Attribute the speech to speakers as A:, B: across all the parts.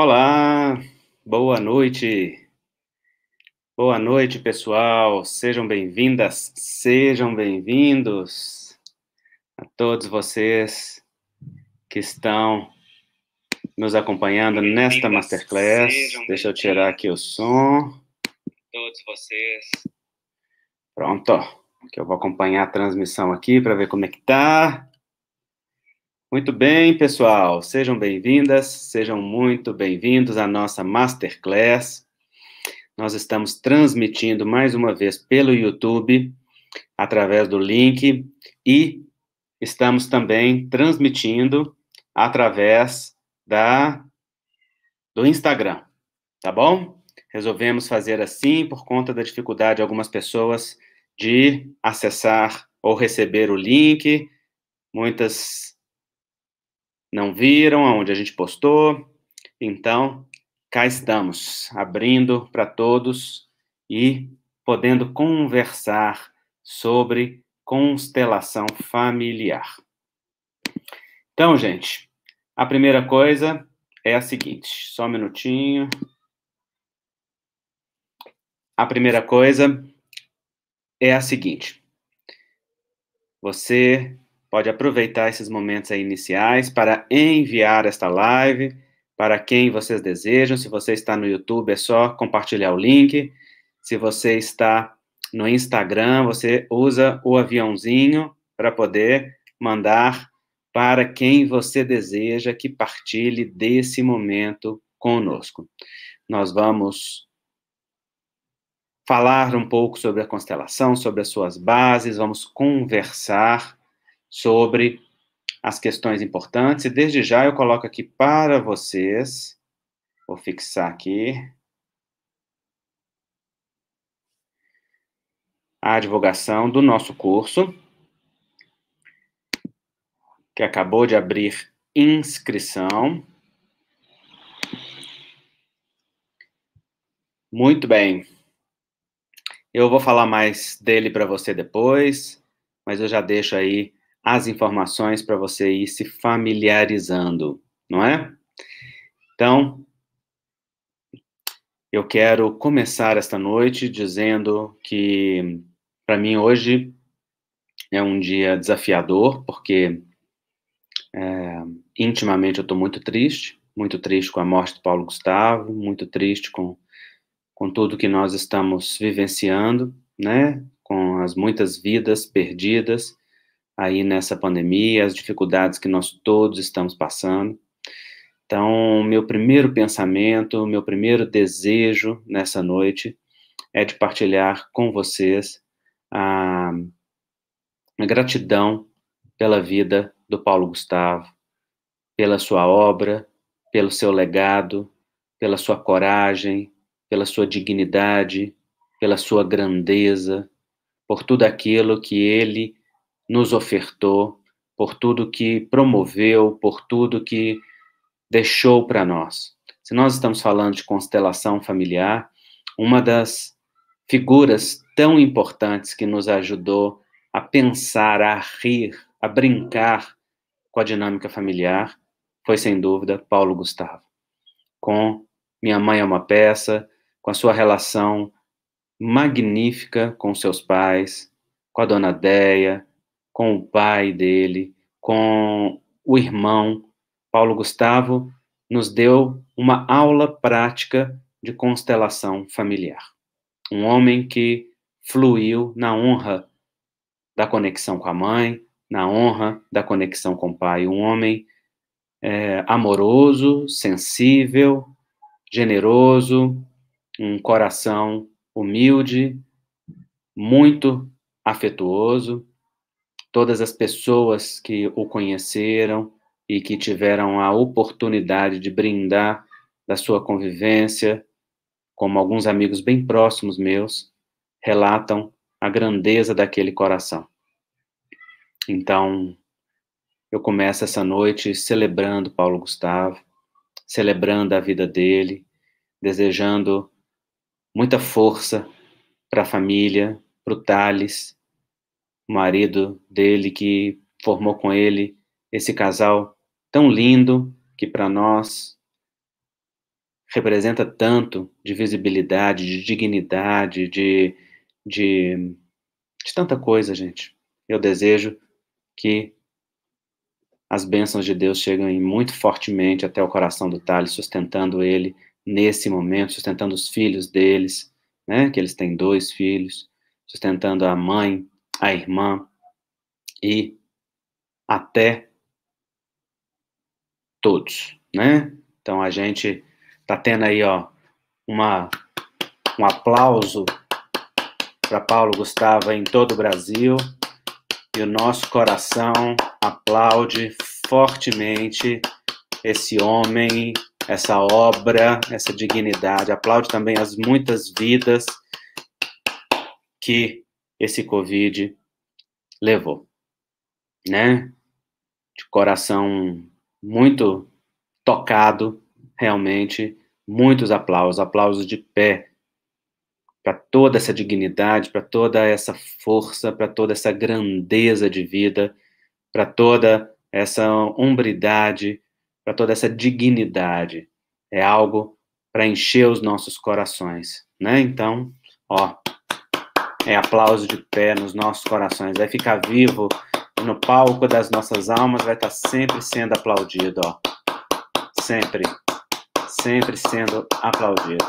A: Olá, boa noite. Boa noite, pessoal. Sejam bem-vindas, sejam bem-vindos a todos vocês que estão nos acompanhando nesta masterclass. Deixa eu tirar aqui o som. Todos vocês. Pronto. Que eu vou acompanhar a transmissão aqui para ver como é que está. Muito bem, pessoal. Sejam bem-vindas, sejam muito bem-vindos à nossa Masterclass. Nós estamos transmitindo mais uma vez pelo YouTube, através do link, e estamos também transmitindo através da do Instagram, tá bom? Resolvemos fazer assim por conta da dificuldade de algumas pessoas de acessar ou receber o link. Muitas não viram, aonde a gente postou. Então, cá estamos, abrindo para todos e podendo conversar sobre constelação familiar. Então, gente, a primeira coisa é a seguinte, só um minutinho. A primeira coisa é a seguinte: você pode aproveitar esses momentos iniciais para enviar esta live para quem vocês desejam. Se você está no YouTube, é só compartilhar o link. Se você está no Instagram, você usa o aviãozinho para poder mandar para quem você deseja que partilhe desse momento conosco. Nós vamos falar um pouco sobre a constelação, sobre as suas bases, vamos conversar sobre as questões importantes. E desde já eu coloco aqui para vocês, vou fixar aqui, a divulgação do nosso curso, que acabou de abrir inscrição. Muito bem. Eu vou falar mais dele para você depois, mas eu já deixo aí as informações para você ir se familiarizando, não é? Então, eu quero começar esta noite dizendo que para mim hoje é um dia desafiador, porque é, intimamente eu estou muito triste, muito triste com a morte de Paulo Gustavo, muito triste com, com tudo que nós estamos vivenciando, né? Com as muitas vidas perdidas, aí nessa pandemia, as dificuldades que nós todos estamos passando. Então, meu primeiro pensamento, meu primeiro desejo nessa noite é de partilhar com vocês a, a gratidão pela vida do Paulo Gustavo, pela sua obra, pelo seu legado, pela sua coragem, pela sua dignidade, pela sua grandeza, por tudo aquilo que ele nos ofertou, por tudo que promoveu, por tudo que deixou para nós. Se nós estamos falando de constelação familiar, uma das figuras tão importantes que nos ajudou a pensar, a rir, a brincar com a dinâmica familiar foi, sem dúvida, Paulo Gustavo. Com Minha Mãe é uma Peça, com a sua relação magnífica com seus pais, com a dona Deia, com o pai dele, com o irmão. Paulo Gustavo nos deu uma aula prática de constelação familiar. Um homem que fluiu na honra da conexão com a mãe, na honra da conexão com o pai. Um homem é, amoroso, sensível, generoso, um coração humilde, muito afetuoso, todas as pessoas que o conheceram e que tiveram a oportunidade de brindar da sua convivência, como alguns amigos bem próximos meus relatam a grandeza daquele coração. Então, eu começo essa noite celebrando Paulo Gustavo, celebrando a vida dele, desejando muita força para a família, para o Thales marido dele que formou com ele esse casal tão lindo que para nós representa tanto de visibilidade, de dignidade, de, de, de, tanta coisa, gente. Eu desejo que as bênçãos de Deus cheguem muito fortemente até o coração do Thales, sustentando ele nesse momento, sustentando os filhos deles, né? Que eles têm dois filhos, sustentando a mãe a irmã e até todos, né? Então a gente tá tendo aí, ó, uma, um aplauso para Paulo Gustavo em todo o Brasil e o nosso coração aplaude fortemente esse homem, essa obra, essa dignidade. Aplaude também as muitas vidas que esse Covid levou, né? De coração muito tocado, realmente, muitos aplausos, aplausos de pé para toda essa dignidade, para toda essa força, para toda essa grandeza de vida, para toda essa hombridade, para toda essa dignidade. É algo para encher os nossos corações, né? Então, ó, é aplauso de pé nos nossos corações, vai ficar vivo no palco das nossas almas, vai estar tá sempre sendo aplaudido, ó. Sempre, sempre sendo aplaudido.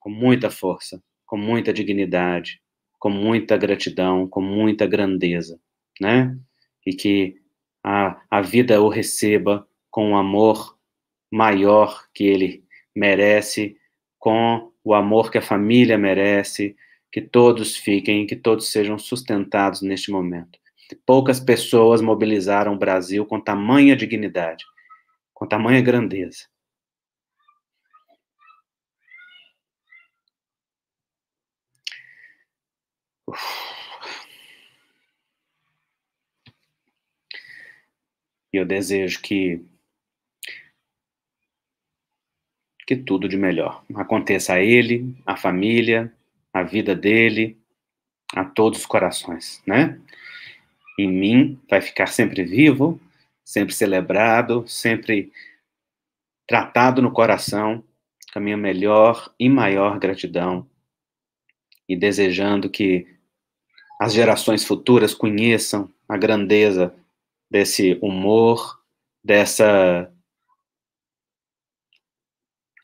A: Com muita força, com muita dignidade, com muita gratidão, com muita grandeza, né? E que a, a vida o receba com um amor maior que ele merece, com o amor que a família merece, que todos fiquem e que todos sejam sustentados neste momento. Poucas pessoas mobilizaram o Brasil com tamanha dignidade, com tamanha grandeza. Uf. E eu desejo que que tudo de melhor aconteça a ele, à família, a vida dele a todos os corações, né? Em mim vai ficar sempre vivo, sempre celebrado, sempre tratado no coração, com a minha melhor e maior gratidão e desejando que as gerações futuras conheçam a grandeza desse humor, dessa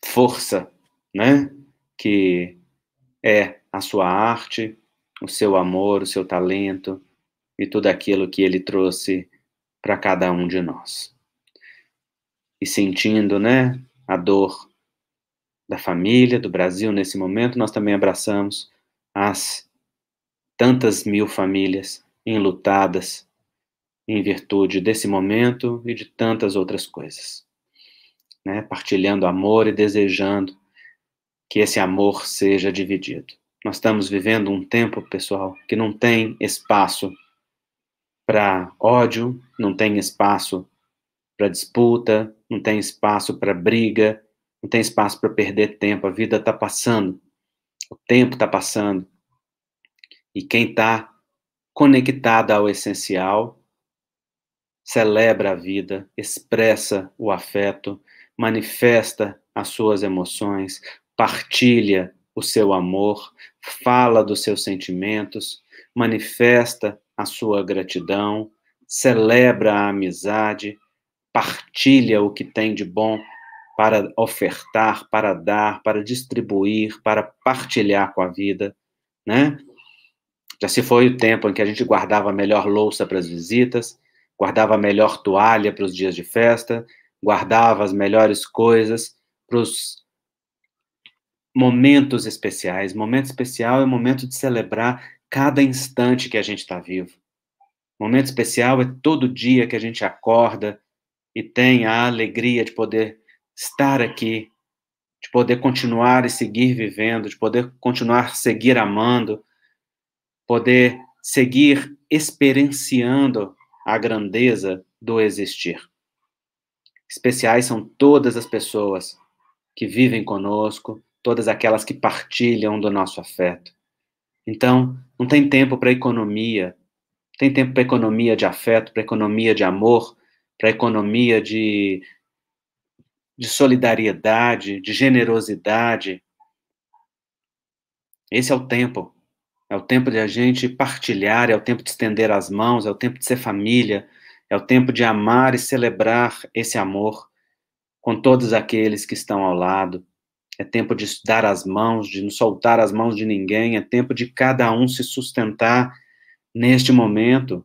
A: força, né? Que é a sua arte, o seu amor, o seu talento e tudo aquilo que ele trouxe para cada um de nós. E sentindo, né, a dor da família, do Brasil nesse momento, nós também abraçamos as tantas mil famílias enlutadas em virtude desse momento e de tantas outras coisas. Né? Partilhando amor e desejando que esse amor seja dividido. Nós estamos vivendo um tempo, pessoal, que não tem espaço para ódio, não tem espaço para disputa, não tem espaço para briga, não tem espaço para perder tempo. A vida está passando, o tempo está passando. E quem está conectado ao essencial celebra a vida, expressa o afeto, manifesta as suas emoções, partilha o seu amor, fala dos seus sentimentos, manifesta a sua gratidão, celebra a amizade, partilha o que tem de bom para ofertar, para dar, para distribuir, para partilhar com a vida, né? Já se foi o tempo em que a gente guardava a melhor louça para as visitas, guardava a melhor toalha para os dias de festa, guardava as melhores coisas para os momentos especiais. Momento especial é o momento de celebrar cada instante que a gente está vivo. Momento especial é todo dia que a gente acorda e tem a alegria de poder estar aqui, de poder continuar e seguir vivendo, de poder continuar seguir amando, poder seguir experienciando a grandeza do existir. Especiais são todas as pessoas que vivem conosco, todas aquelas que partilham do nosso afeto. Então, não tem tempo para economia. Tem tempo para economia de afeto, para economia de amor, para economia de, de solidariedade, de generosidade. Esse é o tempo. É o tempo de a gente partilhar, é o tempo de estender as mãos, é o tempo de ser família, é o tempo de amar e celebrar esse amor com todos aqueles que estão ao lado é tempo de dar as mãos, de não soltar as mãos de ninguém, é tempo de cada um se sustentar neste momento.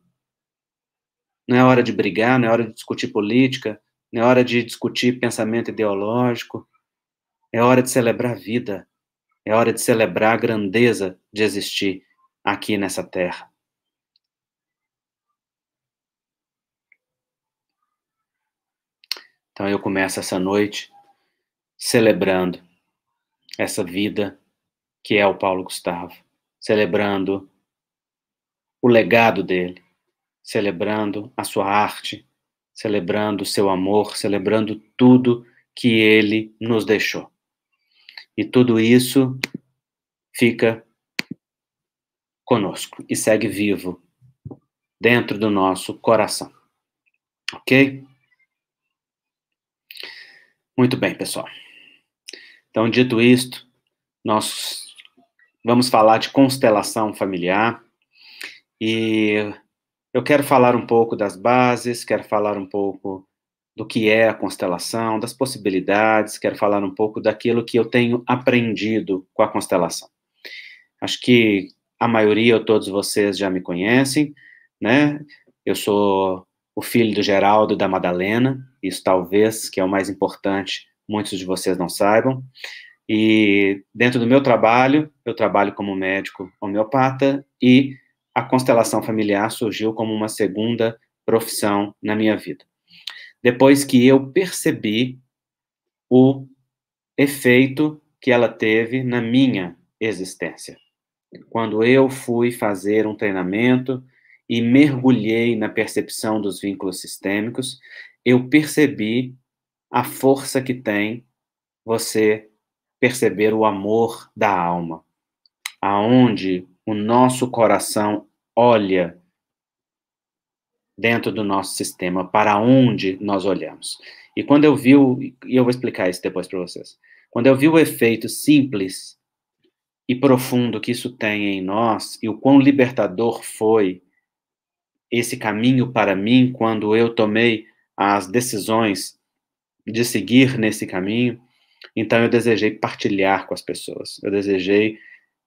A: Não é hora de brigar, não é hora de discutir política, não é hora de discutir pensamento ideológico. É hora de celebrar a vida, é hora de celebrar a grandeza de existir aqui nessa terra. Então eu começo essa noite celebrando essa vida que é o Paulo Gustavo, celebrando o legado dele, celebrando a sua arte, celebrando o seu amor, celebrando tudo que ele nos deixou. E tudo isso fica conosco e segue vivo dentro do nosso coração. Ok? Muito bem, pessoal. Então, dito isto, nós vamos falar de constelação familiar e eu quero falar um pouco das bases, quero falar um pouco do que é a constelação, das possibilidades, quero falar um pouco daquilo que eu tenho aprendido com a constelação. Acho que a maioria ou todos vocês já me conhecem, né? Eu sou o filho do Geraldo e da Madalena, isso talvez que é o mais importante muitos de vocês não saibam. E dentro do meu trabalho, eu trabalho como médico homeopata e a constelação familiar surgiu como uma segunda profissão na minha vida. Depois que eu percebi o efeito que ela teve na minha existência. Quando eu fui fazer um treinamento e mergulhei na percepção dos vínculos sistêmicos, eu percebi a força que tem você perceber o amor da alma, aonde o nosso coração olha dentro do nosso sistema, para onde nós olhamos. E quando eu vi, e eu vou explicar isso depois para vocês, quando eu vi o efeito simples e profundo que isso tem em nós e o quão libertador foi esse caminho para mim quando eu tomei as decisões de seguir nesse caminho. Então, eu desejei partilhar com as pessoas, eu desejei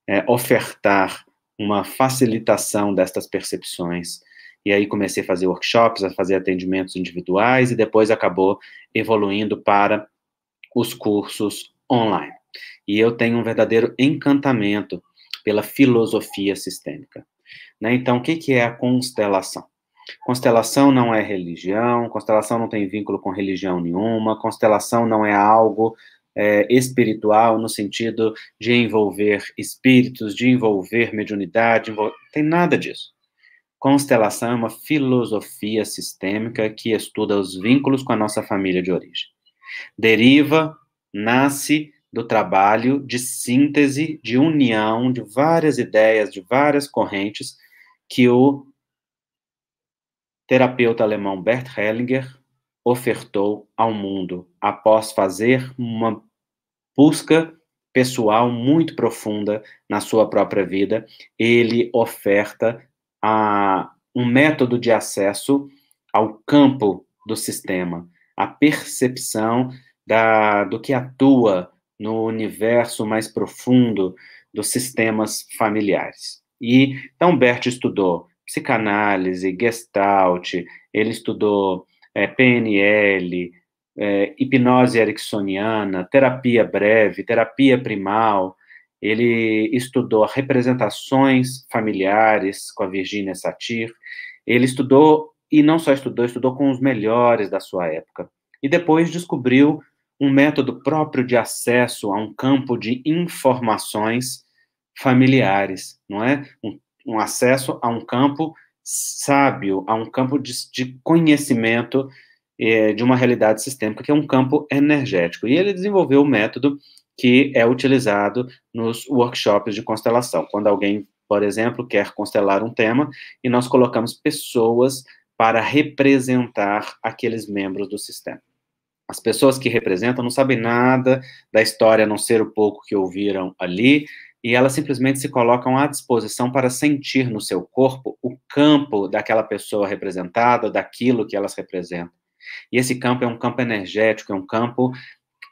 A: é, ofertar uma facilitação destas percepções. E aí, comecei a fazer workshops, a fazer atendimentos individuais, e depois acabou evoluindo para os cursos online. E eu tenho um verdadeiro encantamento pela filosofia sistêmica. Né? Então, o que, que é a constelação? Constelação não é religião, constelação não tem vínculo com religião nenhuma, constelação não é algo é, espiritual no sentido de envolver espíritos, de envolver mediunidade, envol... tem nada disso. Constelação é uma filosofia sistêmica que estuda os vínculos com a nossa família de origem. Deriva, nasce do trabalho de síntese, de união de várias ideias, de várias correntes que o terapeuta alemão Bert Hellinger ofertou ao mundo após fazer uma busca pessoal muito profunda na sua própria vida, ele oferta a, um método de acesso ao campo do sistema, a percepção da, do que atua no universo mais profundo dos sistemas familiares. E então Bert estudou psicanálise, gestalt, ele estudou é, PNL, é, hipnose ericksoniana, terapia breve, terapia primal, ele estudou representações familiares com a Virginia Satir, ele estudou, e não só estudou, estudou com os melhores da sua época. E depois descobriu um método próprio de acesso a um campo de informações familiares, não é? Um um acesso a um campo sábio, a um campo de, de conhecimento é, de uma realidade sistêmica, que é um campo energético. E ele desenvolveu o um método que é utilizado nos workshops de constelação. Quando alguém, por exemplo, quer constelar um tema e nós colocamos pessoas para representar aqueles membros do sistema. As pessoas que representam não sabem nada da história, a não ser o pouco que ouviram ali, e elas simplesmente se colocam à disposição para sentir no seu corpo o campo daquela pessoa representada, daquilo que elas representam. E esse campo é um campo energético, é um campo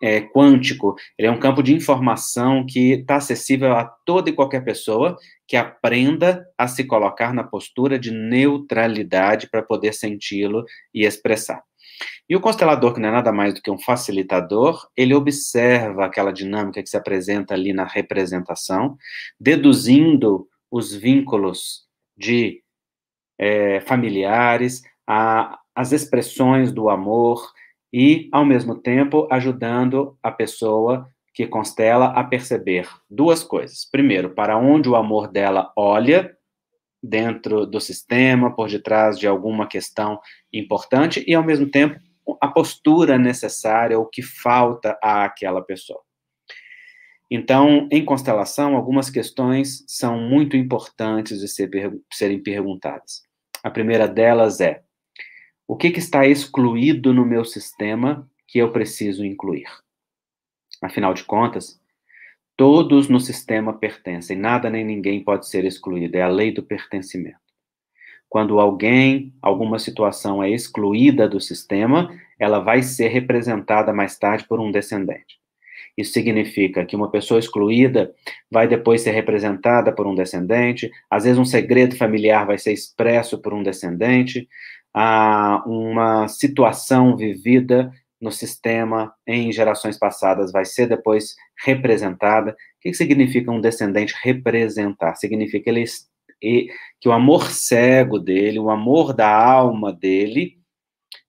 A: é, quântico, ele é um campo de informação que está acessível a toda e qualquer pessoa que aprenda a se colocar na postura de neutralidade para poder senti-lo e expressar. E o constelador, que não é nada mais do que um facilitador, ele observa aquela dinâmica que se apresenta ali na representação, deduzindo os vínculos de é, familiares, a, as expressões do amor e, ao mesmo tempo, ajudando a pessoa que constela a perceber duas coisas. Primeiro, para onde o amor dela olha, dentro do sistema, por detrás de alguma questão importante, e ao mesmo tempo a postura necessária, o que falta àquela pessoa. Então, em constelação, algumas questões são muito importantes de ser, serem perguntadas. A primeira delas é: o que, que está excluído no meu sistema que eu preciso incluir? Afinal de contas, todos no sistema pertencem, nada nem ninguém pode ser excluído, é a lei do pertencimento. Quando alguém, alguma situação é excluída do sistema, ela vai ser representada mais tarde por um descendente. Isso significa que uma pessoa excluída vai depois ser representada por um descendente, às vezes um segredo familiar vai ser expresso por um descendente, uma situação vivida no sistema em gerações passadas vai ser depois representada. O que significa um descendente representar? Significa que ele que o amor cego dele, o amor da alma dele,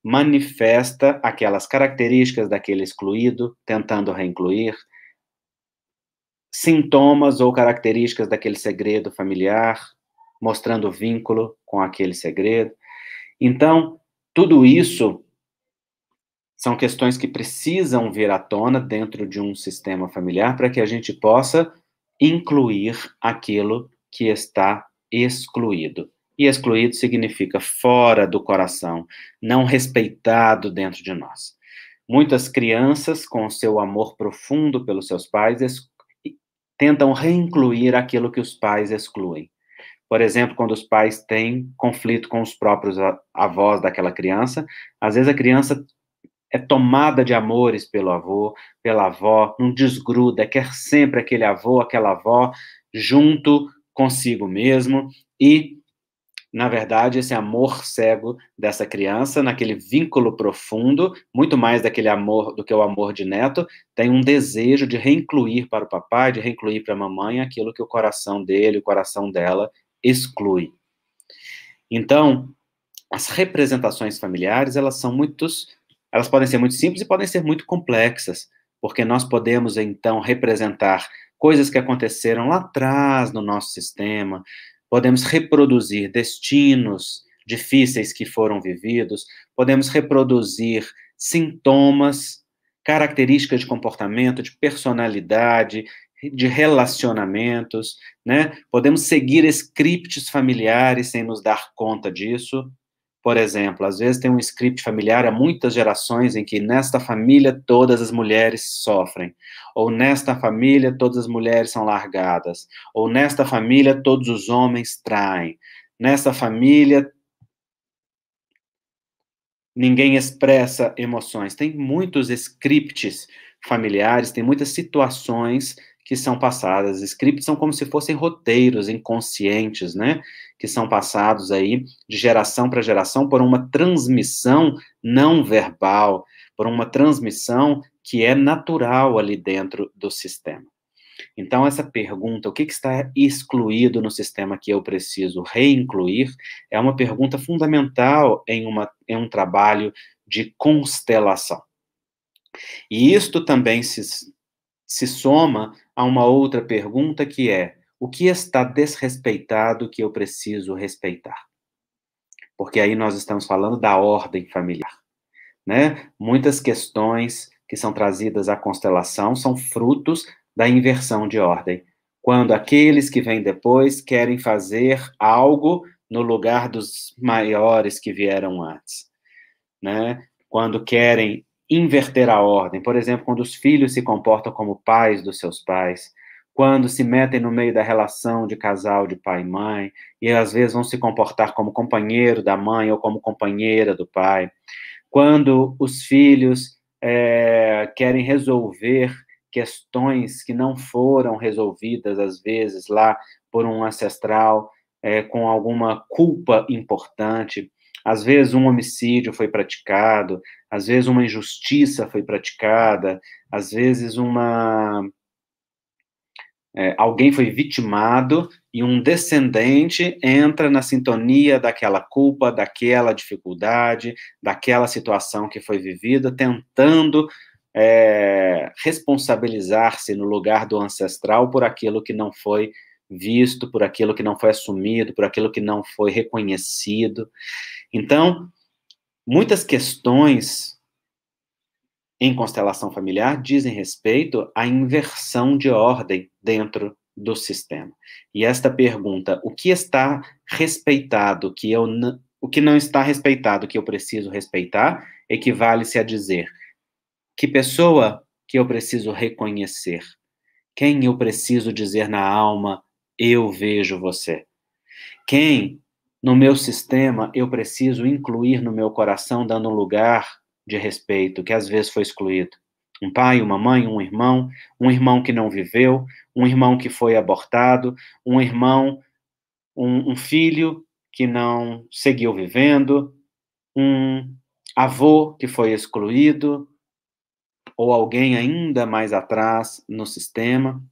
A: manifesta aquelas características daquele excluído, tentando reincluir, sintomas ou características daquele segredo familiar, mostrando vínculo com aquele segredo. Então, tudo isso são questões que precisam vir à tona dentro de um sistema familiar para que a gente possa incluir aquilo que está excluído. E excluído significa fora do coração, não respeitado dentro de nós. Muitas crianças, com seu amor profundo pelos seus pais, tentam reincluir aquilo que os pais excluem. Por exemplo, quando os pais têm conflito com os próprios avós daquela criança, às vezes a criança é tomada de amores pelo avô, pela avó, não desgruda, quer sempre aquele avô, aquela avó junto consigo mesmo e na verdade, esse amor cego dessa criança, naquele vínculo profundo, muito mais daquele amor do que o amor de neto, tem um desejo de reincluir para o papai, de reincluir para a mamãe aquilo que o coração dele, o coração dela exclui. Então, as representações familiares, elas são muitos, elas podem ser muito simples e podem ser muito complexas, porque nós podemos então representar coisas que aconteceram lá atrás no nosso sistema, podemos reproduzir destinos difíceis que foram vividos, podemos reproduzir sintomas, características de comportamento, de personalidade, de relacionamentos, né? Podemos seguir scripts familiares sem nos dar conta disso, por exemplo, às vezes tem um script familiar há muitas gerações em que nesta família todas as mulheres sofrem, ou nesta família todas as mulheres são largadas, ou nesta família todos os homens traem, nesta família ninguém expressa emoções. Tem muitos scripts familiares, tem muitas situações que são passadas. Scripts são como se fossem roteiros inconscientes, né? Que são passados aí de geração para geração por uma transmissão não verbal, por uma transmissão que é natural ali dentro do sistema. Então, essa pergunta, o que, que está excluído no sistema que eu preciso reincluir, é uma pergunta fundamental em, uma, em um trabalho de constelação. E isto também se se soma a uma outra pergunta que é: o que está desrespeitado que eu preciso respeitar? Porque aí nós estamos falando da ordem familiar. Né? Muitas questões que são trazidas à constelação são frutos da inversão de ordem. Quando aqueles que vêm depois querem fazer algo no lugar dos maiores que vieram antes, né? Quando querem inverter a ordem. Por exemplo, quando os filhos se comportam como pais dos seus pais, quando se metem no meio da relação de casal de pai e mãe, e às vezes vão se comportar como companheiro da mãe ou como companheira do pai. Quando os filhos é, querem resolver questões que não foram resolvidas, às vezes, lá por um ancestral, é, com alguma culpa importante. Às vezes um homicídio foi praticado, às vezes uma injustiça foi praticada, às vezes uma é, alguém foi vitimado e um descendente entra na sintonia daquela culpa, daquela dificuldade, daquela situação que foi vivida, tentando é, responsabilizar-se no lugar do ancestral por aquilo que não foi visto, por aquilo que não foi assumido, por aquilo que não foi reconhecido. Então, muitas questões em constelação familiar dizem respeito à inversão de ordem dentro do sistema. E esta pergunta, o que está respeitado, que eu o que não está respeitado, que eu preciso respeitar, equivale-se a dizer que pessoa que eu preciso reconhecer, quem eu preciso dizer na alma eu vejo você. Quem no meu sistema eu preciso incluir no meu coração, dando lugar de respeito, que às vezes foi excluído. Um pai, uma mãe, um irmão, um irmão que não viveu, um irmão que foi abortado, um irmão, um, um filho que não seguiu vivendo, um avô que foi excluído, ou alguém ainda mais atrás no sistema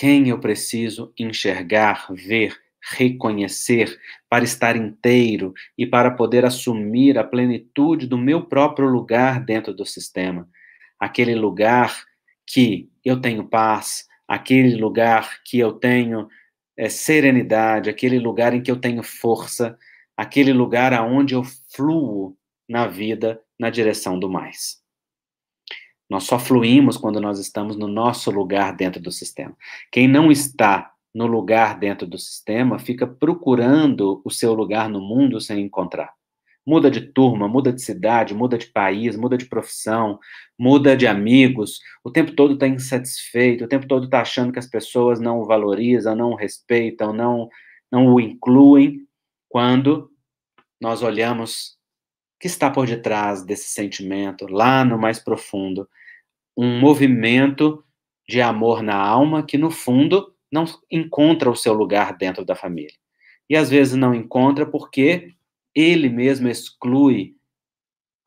A: quem eu preciso enxergar, ver, reconhecer, para estar inteiro e para poder assumir a plenitude do meu próprio lugar dentro do sistema. Aquele lugar que eu tenho paz, aquele lugar que eu tenho é, serenidade, aquele lugar em que eu tenho força, aquele lugar aonde eu fluo na vida na direção do mais. Nós só fluímos quando nós estamos no nosso lugar dentro do sistema. Quem não está no lugar dentro do sistema fica procurando o seu lugar no mundo sem encontrar. Muda de turma, muda de cidade, muda de país, muda de profissão, muda de amigos. O tempo todo está insatisfeito, o tempo todo está achando que as pessoas não o valorizam, não o respeitam, não, não o incluem. Quando nós olhamos que está por detrás desse sentimento, lá no mais profundo, um movimento de amor na alma que, no fundo, não encontra o seu lugar dentro da família. E às vezes não encontra porque ele mesmo exclui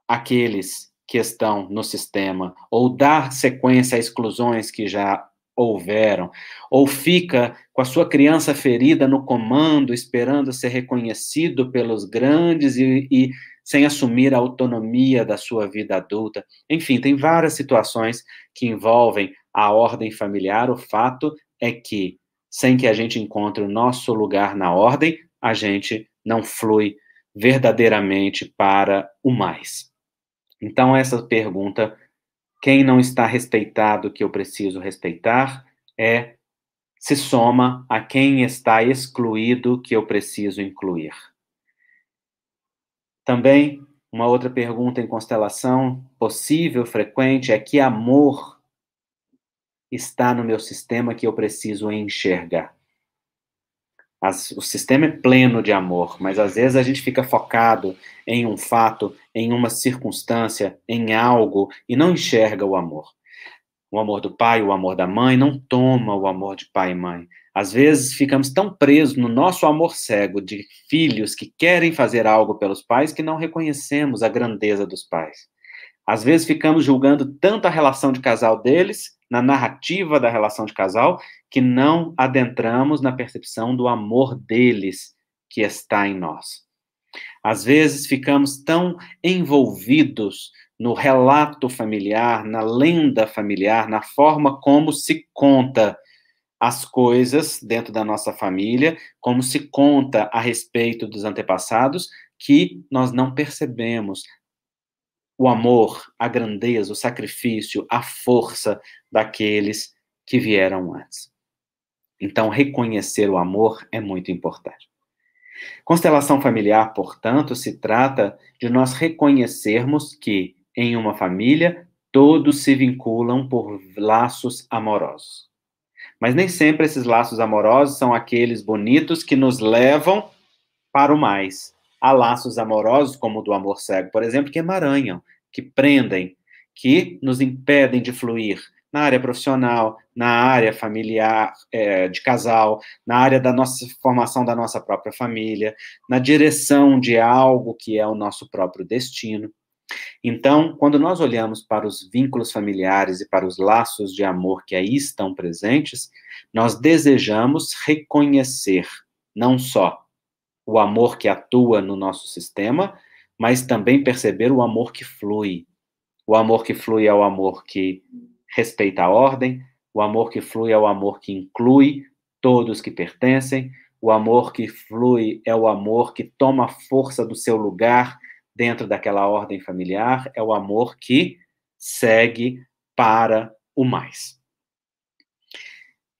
A: aqueles que estão no sistema, ou dá sequência a exclusões que já houveram, ou fica com a sua criança ferida no comando, esperando ser reconhecido pelos grandes e, e, sem assumir a autonomia da sua vida adulta. Enfim, tem várias situações que envolvem a ordem familiar. O fato é que, sem que a gente encontre o nosso lugar na ordem, a gente não flui verdadeiramente para o mais. Então, essa pergunta quem não está respeitado, que eu preciso respeitar, é se soma a quem está excluído, que eu preciso incluir. Também, uma outra pergunta em constelação possível, frequente, é que amor está no meu sistema que eu preciso enxergar. As, o sistema é pleno de amor, mas às vezes a gente fica focado em um fato, em uma circunstância, em algo e não enxerga o amor. O amor do pai, o amor da mãe, não toma o amor de pai e mãe. Às vezes ficamos tão presos no nosso amor cego de filhos que querem fazer algo pelos pais que não reconhecemos a grandeza dos pais. Às vezes ficamos julgando tanto a relação de casal deles na narrativa da relação de casal, que não adentramos na percepção do amor deles que está em nós. Às vezes ficamos tão envolvidos no relato familiar, na lenda familiar, na forma como se conta as coisas dentro da nossa família, como se conta a respeito dos antepassados, que nós não percebemos o amor, a grandeza, o sacrifício, a força daqueles que vieram antes. Então, reconhecer o amor é muito importante. Constelação familiar, portanto, se trata de nós reconhecermos que em uma família todos se vinculam por laços amorosos. Mas nem sempre esses laços amorosos são aqueles bonitos que nos levam para o mais, Há laços amorosos, como o do amor cego, por exemplo, que emaranham, que prendem, que nos impedem de fluir na área profissional, na área familiar, é, de casal, na área da nossa formação da nossa própria família, na direção de algo que é o nosso próprio destino. Então, quando nós olhamos para os vínculos familiares e para os laços de amor que aí estão presentes, nós desejamos reconhecer não só o amor que atua no nosso sistema, mas também perceber o amor que flui. O amor que flui é o amor que respeita a ordem, o amor que flui é o amor que inclui todos que pertencem, o amor que flui é o amor que toma força do seu lugar dentro daquela ordem familiar, é o amor que segue para o mais.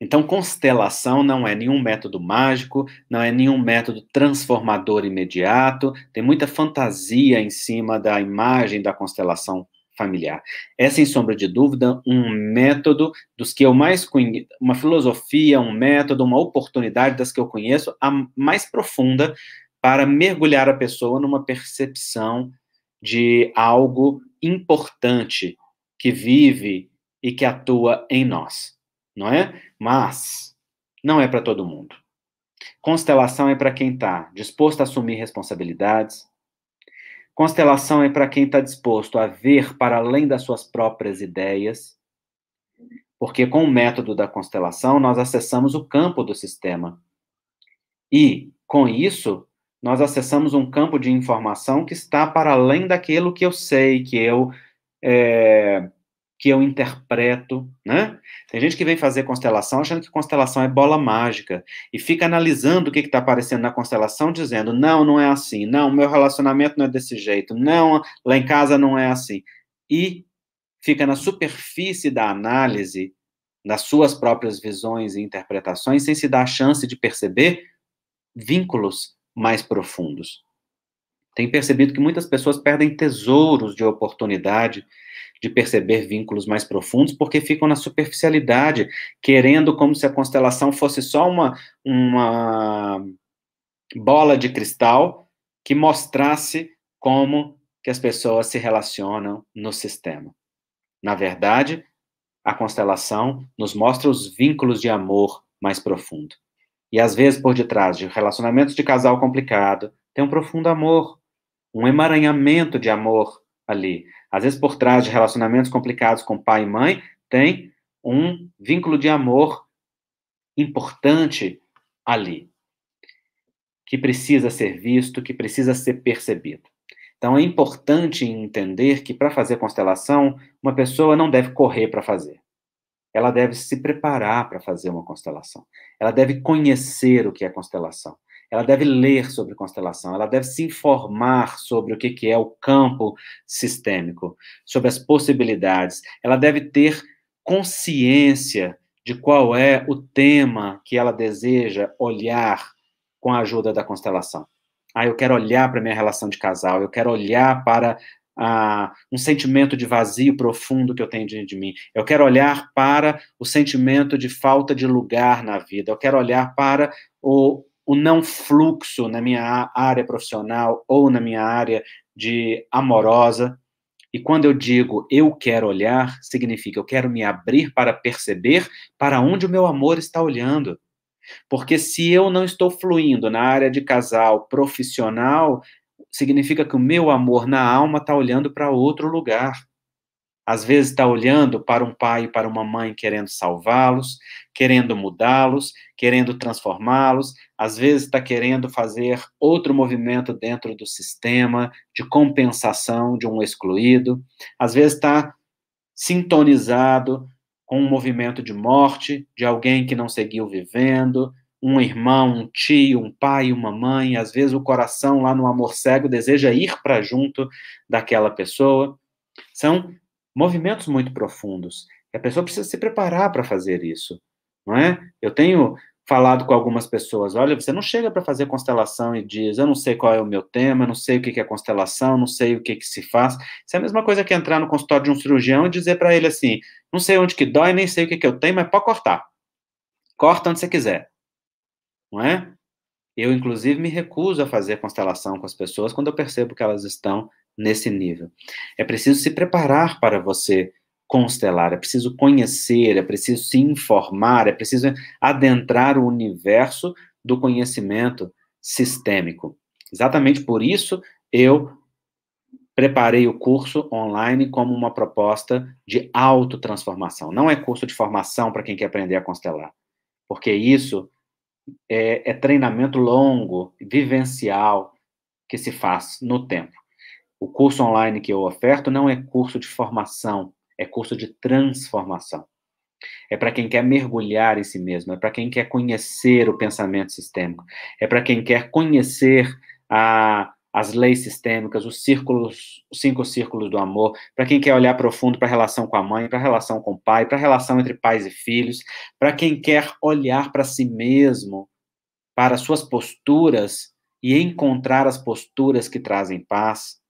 A: Então, constelação não é nenhum método mágico, não é nenhum método transformador imediato, tem muita fantasia em cima da imagem da constelação familiar. É, sem sombra de dúvida, um método dos que eu mais conheço, uma filosofia, um método, uma oportunidade das que eu conheço, a mais profunda para mergulhar a pessoa numa percepção de algo importante que vive e que atua em nós não é? Mas não é para todo mundo. Constelação é para quem está disposto a assumir responsabilidades. Constelação é para quem está disposto a ver para além das suas próprias ideias, porque com o método da constelação nós acessamos o campo do sistema. E, com isso, nós acessamos um campo de informação que está para além daquilo que eu sei, que eu é, que eu interpreto, né? Tem gente que vem fazer constelação achando que constelação é bola mágica e fica analisando o que está aparecendo na constelação, dizendo não, não é assim, não, meu relacionamento não é desse jeito, não, lá em casa não é assim. E fica na superfície da análise das suas próprias visões e interpretações sem se dar a chance de perceber vínculos mais profundos. Tem percebido que muitas pessoas perdem tesouros de oportunidade de perceber vínculos mais profundos, porque ficam na superficialidade, querendo como se a constelação fosse só uma, uma bola de cristal que mostrasse como que as pessoas se relacionam no sistema. Na verdade, a constelação nos mostra os vínculos de amor mais profundo. E às vezes por detrás de relacionamentos de casal complicado, tem um profundo amor, um emaranhamento de amor ali. Às vezes, por trás de relacionamentos complicados com pai e mãe, tem um vínculo de amor importante ali, que precisa ser visto, que precisa ser percebido. Então, é importante entender que para fazer constelação, uma pessoa não deve correr para fazer. Ela deve se preparar para fazer uma constelação. Ela deve conhecer o que é constelação ela deve ler sobre constelação, ela deve se informar sobre o que, que é o campo sistêmico, sobre as possibilidades, ela deve ter consciência de qual é o tema que ela deseja olhar com a ajuda da constelação. Ah, eu quero olhar para minha relação de casal, eu quero olhar para ah, um sentimento de vazio profundo que eu tenho dentro de mim. Eu quero olhar para o sentimento de falta de lugar na vida. Eu quero olhar para o, o não fluxo na minha área profissional ou na minha área de amorosa. E quando eu digo eu quero olhar, significa eu quero me abrir para perceber para onde o meu amor está olhando. Porque se eu não estou fluindo na área de casal profissional, significa que o meu amor na alma está olhando para outro lugar. Às vezes está olhando para um pai e para uma mãe querendo salvá-los, querendo mudá-los, querendo transformá-los, às vezes está querendo fazer outro movimento dentro do sistema de compensação de um excluído, às vezes está sintonizado com um movimento de morte de alguém que não seguiu vivendo, um irmão, um tio, um pai, uma mãe, às vezes o coração lá no amor cego deseja ir para junto daquela pessoa. São movimentos muito profundos. E a pessoa precisa se preparar para fazer isso, não é? Eu tenho falado com algumas pessoas, olha, você não chega para fazer constelação e diz, eu não sei qual é o meu tema, não sei o que é constelação, não sei o que, que se faz. Isso é a mesma coisa que entrar no consultório de um cirurgião e dizer para ele assim, não sei onde que dói, nem sei o que, que eu tenho, mas pode cortar. Corta onde você quiser, não é? Eu, inclusive, me recuso a fazer constelação com as pessoas quando eu percebo que elas estão nesse nível. É preciso se preparar para você constelar, é preciso conhecer, é preciso se informar, é preciso adentrar o universo do conhecimento sistêmico. Exatamente por isso eu preparei o curso online como uma proposta de autotransformação. Não é curso de formação para quem quer aprender a constelar, porque isso é, é treinamento longo, vivencial, que se faz no tempo. O curso online que eu oferto não é curso de formação, é curso de transformação. É para quem quer mergulhar em si mesmo, é para quem quer conhecer o pensamento sistêmico, é para quem quer conhecer a, as leis sistêmicas, os círculos, os cinco círculos do amor, para quem quer olhar profundo para a relação com a mãe, para a relação com o pai, para a relação entre pais e filhos, para quem quer olhar para si mesmo, para suas posturas e encontrar as posturas que trazem paz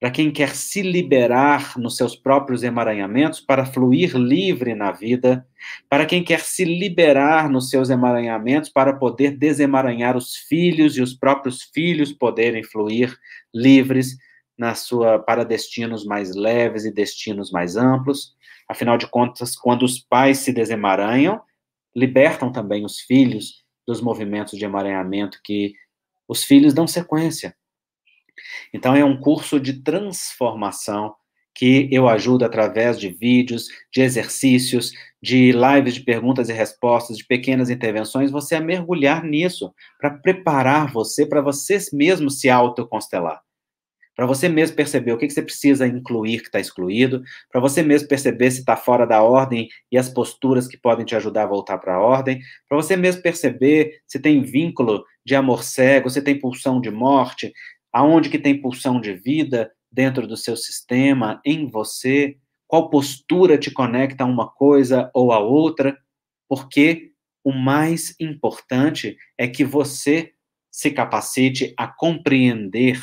A: para quem quer se liberar nos seus próprios emaranhamentos, para fluir livre na vida, para quem quer se liberar nos seus emaranhamentos, para poder desemaranhar os filhos e os próprios filhos poderem fluir livres na sua para destinos mais leves e destinos mais amplos. Afinal de contas, quando os pais se desemaranham, libertam também os filhos dos movimentos de emaranhamento que os filhos dão sequência. Então, é um curso de transformação que eu ajudo através de vídeos, de exercícios, de lives de perguntas e respostas, de pequenas intervenções, você a mergulhar nisso, para preparar você, para você mesmo se autoconstelar. Para você mesmo perceber o que, que você precisa incluir que está excluído, para você mesmo perceber se está fora da ordem e as posturas que podem te ajudar a voltar para a ordem, para você mesmo perceber se tem vínculo de amor cego, se tem pulsão de morte, aonde que tem pulsão de vida dentro do seu sistema, em você, qual postura te conecta a uma coisa ou a outra, porque o mais importante é que você se capacite a compreender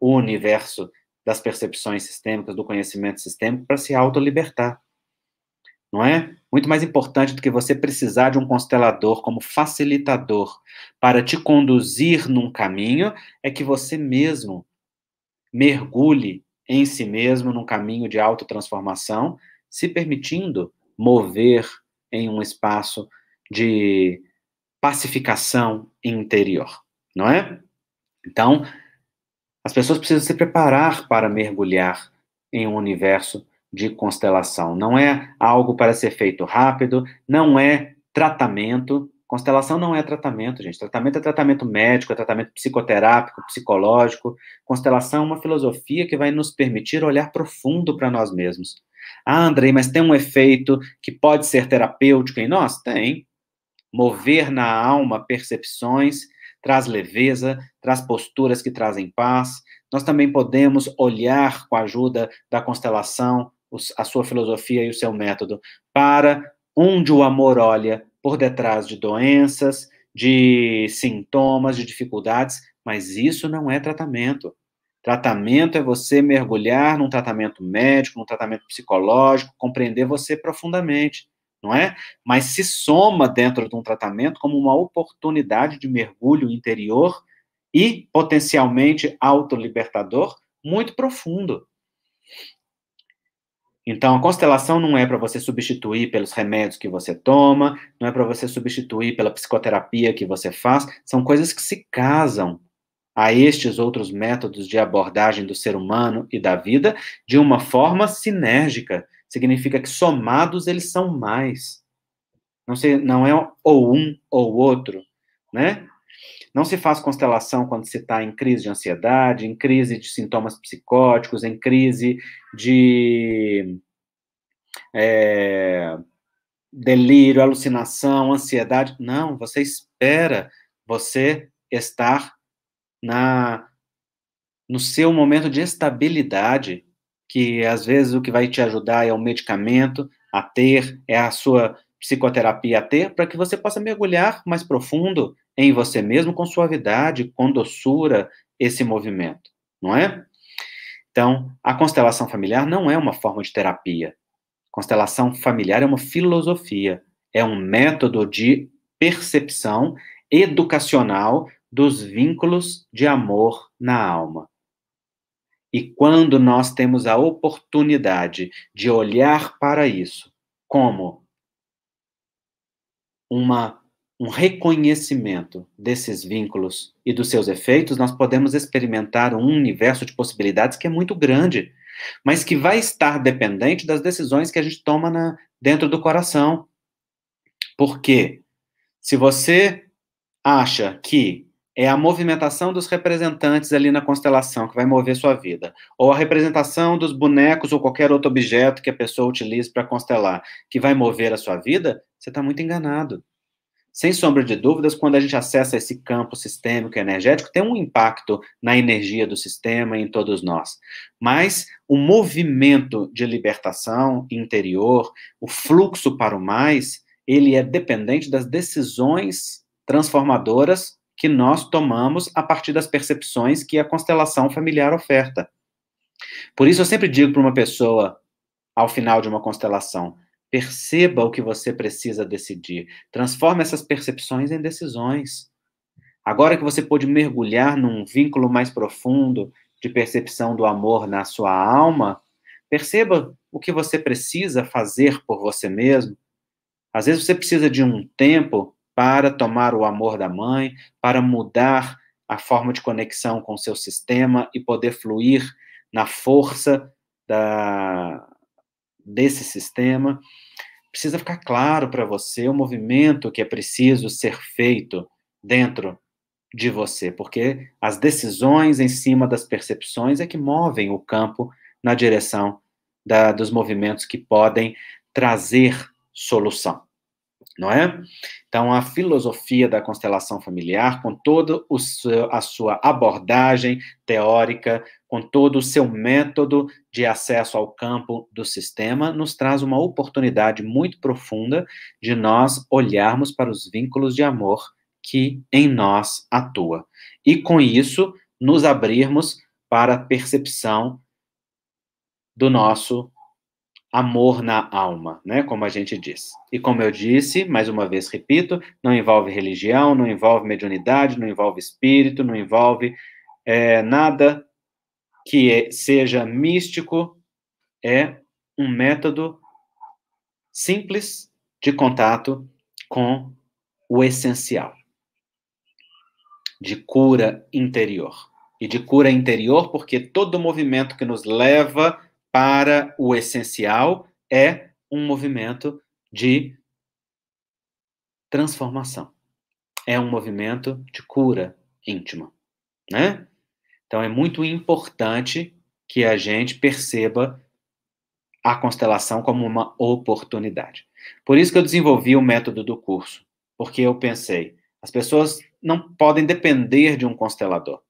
A: o universo das percepções sistêmicas, do conhecimento sistêmico, para se autolibertar não é? Muito mais importante do que você precisar de um constelador como facilitador para te conduzir num caminho, é que você mesmo mergulhe em si mesmo num caminho de autotransformação, se permitindo mover em um espaço de pacificação interior, não é? Então, as pessoas precisam se preparar para mergulhar em um universo de constelação. Não é algo para ser feito rápido, não é tratamento. Constelação não é tratamento, gente. Tratamento é tratamento médico, é tratamento psicoterápico, psicológico. Constelação é uma filosofia que vai nos permitir olhar profundo para nós mesmos. Ah, Andrei, mas tem um efeito que pode ser terapêutico em nós? Tem. Mover na alma percepções traz leveza, traz posturas que trazem paz. Nós também podemos olhar com a ajuda da constelação a sua filosofia e o seu método para onde o amor olha por detrás de doenças, de sintomas, de dificuldades, mas isso não é tratamento. Tratamento é você mergulhar num tratamento médico, num tratamento psicológico, compreender você profundamente, não é? Mas se soma dentro de um tratamento como uma oportunidade de mergulho interior e potencialmente autolibertador muito profundo. Então, a constelação não é para você substituir pelos remédios que você toma, não é para você substituir pela psicoterapia que você faz, são coisas que se casam a estes outros métodos de abordagem do ser humano e da vida de uma forma sinérgica. Significa que somados eles são mais. Não, sei, não é ou um ou outro, né? Não se faz constelação quando se está em crise de ansiedade, em crise de sintomas psicóticos, em crise de é, delírio, alucinação, ansiedade. Não, você espera você estar na no seu momento de estabilidade, que às vezes o que vai te ajudar é o medicamento a ter, é a sua psicoterapia a ter, para que você possa mergulhar mais profundo em você mesmo com suavidade, com doçura, esse movimento, não é? Então, a constelação familiar não é uma forma de terapia. Constelação familiar é uma filosofia, é um método de percepção educacional dos vínculos de amor na alma. E quando nós temos a oportunidade de olhar para isso como uma um reconhecimento desses vínculos e dos seus efeitos, nós podemos experimentar um universo de possibilidades que é muito grande, mas que vai estar dependente das decisões que a gente toma na, dentro do coração. Porque se você acha que é a movimentação dos representantes ali na constelação que vai mover sua vida, ou a representação dos bonecos ou qualquer outro objeto que a pessoa utilize para constelar, que vai mover a sua vida, você está muito enganado sem sombra de dúvidas, quando a gente acessa esse campo sistêmico e energético, tem um impacto na energia do sistema e em todos nós. Mas o movimento de libertação interior, o fluxo para o mais, ele é dependente das decisões transformadoras que nós tomamos a partir das percepções que a constelação familiar oferta. Por isso, eu sempre digo para uma pessoa ao final de uma constelação: Perceba o que você precisa decidir. Transforme essas percepções em decisões. Agora que você pode mergulhar num vínculo mais profundo de percepção do amor na sua alma, perceba o que você precisa fazer por você mesmo. Às vezes você precisa de um tempo para tomar o amor da mãe, para mudar a forma de conexão com o seu sistema e poder fluir na força da, desse sistema precisa ficar claro para você o movimento que é preciso ser feito dentro de você, porque as decisões em cima das percepções é que movem o campo na direção da, dos movimentos que podem trazer solução não é? Então, a filosofia da constelação familiar, com toda a sua abordagem teórica, com todo o seu método de acesso ao campo do sistema, nos traz uma oportunidade muito profunda de nós olharmos para os vínculos de amor que em nós atua. E com isso, nos abrirmos para a percepção do nosso amor na alma, né? Como a gente diz. E como eu disse, mais uma vez repito, não envolve religião, não envolve mediunidade, não envolve espírito, não envolve é, nada que é, seja místico. É um método simples de contato com o essencial de cura interior. E de cura interior, porque todo movimento que nos leva para o essencial é um movimento de transformação. É um movimento de cura íntima, né? Então é muito importante que a gente perceba a constelação como uma oportunidade. Por isso que eu desenvolvi o método do curso, porque eu pensei, as pessoas não podem depender de um constelador,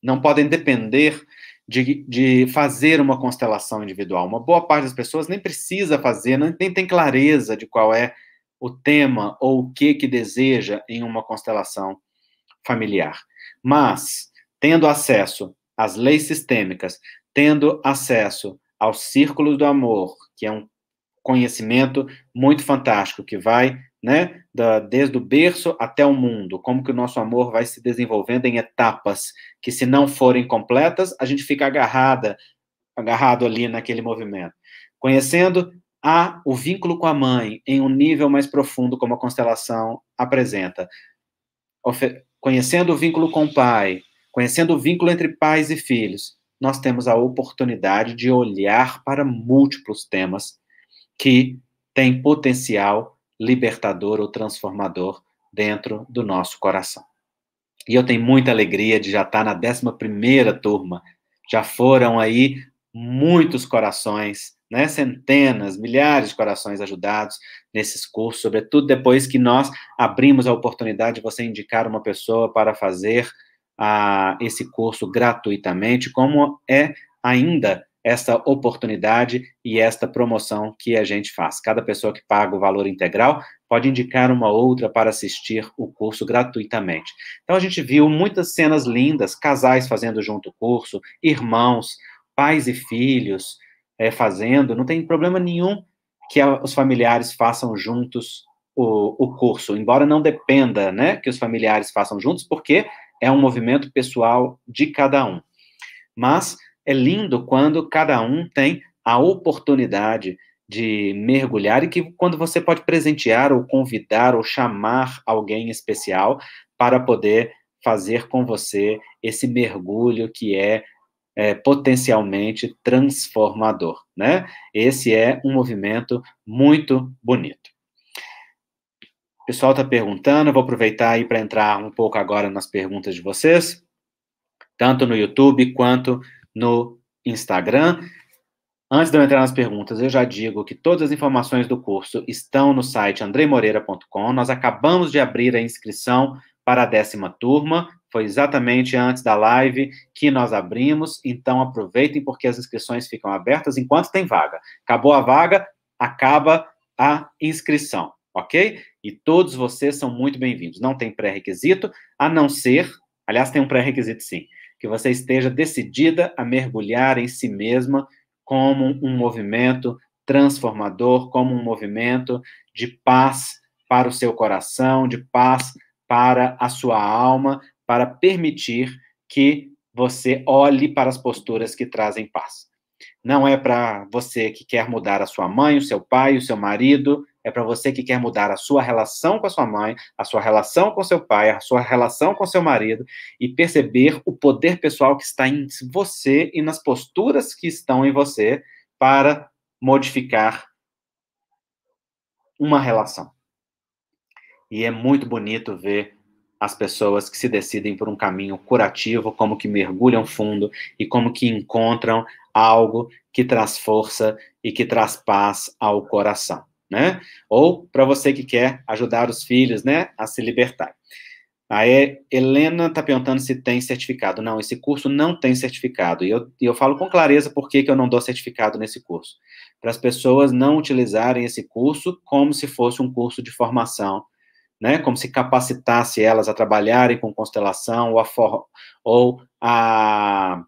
A: não podem depender de, de fazer uma constelação individual. Uma boa parte das pessoas nem precisa fazer, nem tem clareza de qual é o tema ou o que que deseja em uma constelação familiar. Mas, tendo acesso às leis sistêmicas, tendo acesso aos círculos do amor, que é um conhecimento muito fantástico que vai né? Da, desde o berço até o mundo, como que o nosso amor vai se desenvolvendo em etapas que, se não forem completas, a gente fica agarrada, agarrado ali naquele movimento. Conhecendo a o vínculo com a mãe em um nível mais profundo, como a constelação apresenta. Ofe conhecendo o vínculo com o pai, conhecendo o vínculo entre pais e filhos, nós temos a oportunidade de olhar para múltiplos temas que têm potencial libertador ou transformador dentro do nosso coração. E eu tenho muita alegria de já estar na 11 turma. Já foram aí muitos corações, né? centenas, milhares de corações ajudados nesses cursos, sobretudo depois que nós abrimos a oportunidade de você indicar uma pessoa para fazer uh, esse curso gratuitamente, como é ainda esta oportunidade e esta promoção que a gente faz. Cada pessoa que paga o valor integral pode indicar uma outra para assistir o curso gratuitamente. Então a gente viu muitas cenas lindas, casais fazendo junto o curso, irmãos, pais e filhos é, fazendo. Não tem problema nenhum que a, os familiares façam juntos o, o curso, embora não dependa, né, que os familiares façam juntos, porque é um movimento pessoal de cada um. Mas é lindo quando cada um tem a oportunidade de mergulhar e que quando você pode presentear ou convidar ou chamar alguém especial para poder fazer com você esse mergulho que é, é, potencialmente transformador, né? Esse é um movimento muito bonito. O pessoal está perguntando, vou aproveitar aí para entrar um pouco agora nas perguntas de vocês, tanto no YouTube quanto no Instagram. Antes de eu entrar nas perguntas, eu já digo que todas as informações do curso estão no site andremoreira.com. Nós acabamos de abrir a inscrição para a décima turma. Foi exatamente antes da live que nós abrimos. Então aproveitem porque as inscrições ficam abertas enquanto tem vaga. Acabou a vaga, acaba a inscrição, ok? E todos vocês são muito bem-vindos. Não tem pré-requisito, a não ser, aliás, tem um pré-requisito sim que você esteja decidida a mergulhar em si mesma como um movimento transformador, como um movimento de paz para o seu coração, de paz para a sua alma, para permitir que você olhe para as posturas que trazem paz. Não é para você que quer mudar a sua mãe, o seu pai, o seu marido, é para você que quer mudar a sua relação com a sua mãe, a sua relação com seu pai, a sua relação com seu marido e perceber o poder pessoal que está em você e nas posturas que estão em você para modificar uma relação. E é muito bonito ver as pessoas que se decidem por um caminho curativo, como que mergulham fundo e como que encontram algo que traz força e que traz paz ao coração né? Ou para você que quer ajudar os filhos, né, a se libertar. Aí, Helena está perguntando se tem certificado. Não, esse curso não tem certificado. E eu, eu falo com clareza por que eu não dou certificado nesse curso. Para as pessoas não utilizarem esse curso como se fosse um curso de formação, né? Como se capacitasse elas a trabalharem com constelação ou a, for, ou a,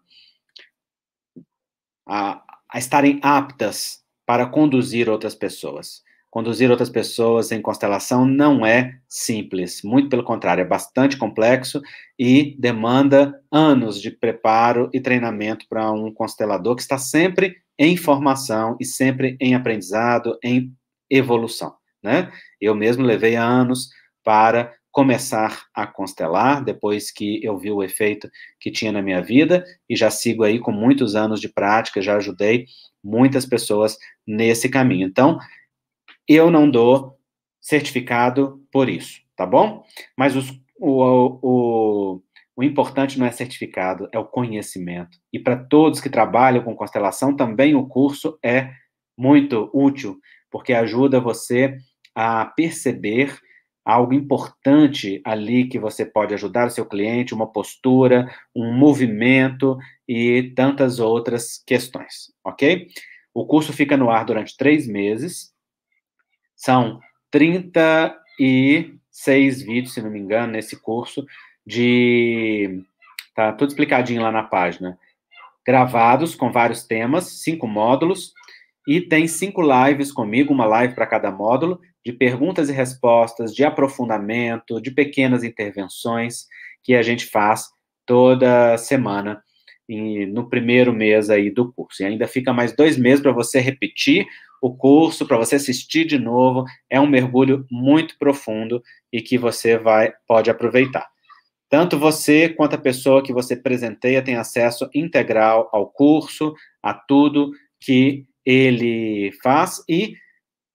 A: a, a estarem aptas para conduzir outras pessoas. Conduzir outras pessoas em constelação não é simples, muito pelo contrário, é bastante complexo e demanda anos de preparo e treinamento para um constelador que está sempre em formação e sempre em aprendizado, em evolução, né? Eu mesmo levei anos para começar a constelar, depois que eu vi o efeito que tinha na minha vida, e já sigo aí com muitos anos de prática, já ajudei muitas pessoas nesse caminho. Então, eu não dou certificado por isso, tá bom? Mas os, o, o, o importante não é certificado, é o conhecimento. E para todos que trabalham com constelação, também o curso é muito útil, porque ajuda você a perceber algo importante ali que você pode ajudar o seu cliente, uma postura, um movimento e tantas outras questões, ok? O curso fica no ar durante três meses são 36 vídeos, se não me engano, nesse curso de. Tá tudo explicadinho lá na página. Gravados com vários temas, cinco módulos, e tem cinco lives comigo, uma live para cada módulo, de perguntas e respostas, de aprofundamento, de pequenas intervenções que a gente faz toda semana no primeiro mês aí do curso. E ainda fica mais dois meses para você repetir o curso para você assistir de novo. É um mergulho muito profundo e que você vai pode aproveitar. Tanto você quanto a pessoa que você presenteia tem acesso integral ao curso, a tudo que ele faz e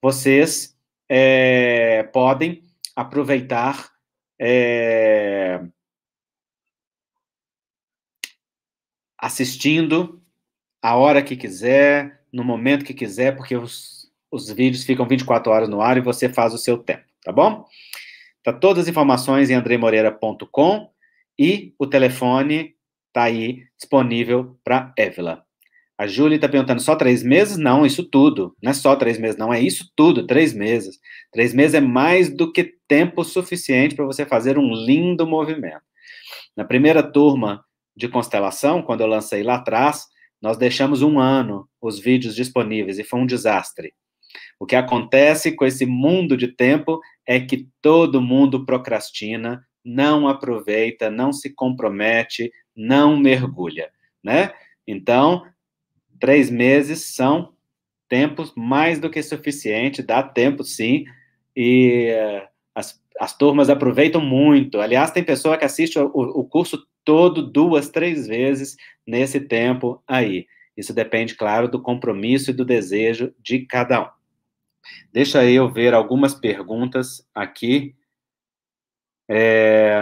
A: vocês é, podem aproveitar é, assistindo a hora que quiser, no momento que quiser, porque os, os vídeos ficam 24 horas no ar e você faz o seu tempo, tá bom? Tá todas as informações em andremoreira.com e o telefone tá aí disponível para Évila. A Júlia está perguntando, só três meses? Não, isso tudo. Não é só três meses, não. É isso tudo, três meses. Três meses é mais do que tempo suficiente para você fazer um lindo movimento. Na primeira turma de constelação, quando eu lancei lá atrás, nós deixamos um ano os vídeos disponíveis e foi um desastre. O que acontece com esse mundo de tempo é que todo mundo procrastina, não aproveita, não se compromete, não mergulha, né? Então, três meses são tempos mais do que suficiente, dá tempo sim, e eh, as, as turmas aproveitam muito. Aliás, tem pessoa que assiste o, o curso todo duas, três vezes nesse tempo aí. Isso depende, claro, do compromisso e do desejo de cada um. Deixa eu ver algumas perguntas aqui. É...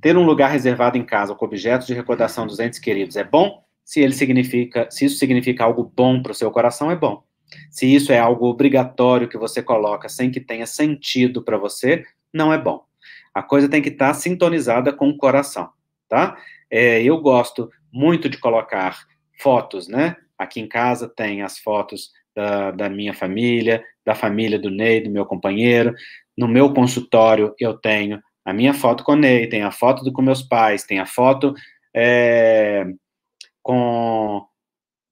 A: Ter um lugar reservado em casa com objetos de recordação dos entes queridos é bom? Se ele significa, se isso significa algo bom para o seu coração, é bom. Se isso é algo obrigatório que você coloca sem que tenha sentido para você, não é bom. A coisa tem que estar tá sintonizada com o coração, tá? É, eu gosto muito de colocar fotos, né? Aqui em casa tem as fotos da, da minha família, da família do Ney, do meu companheiro. No meu consultório eu tenho a minha foto com o Ney, tem a foto do, com meus pais, tem a foto é, com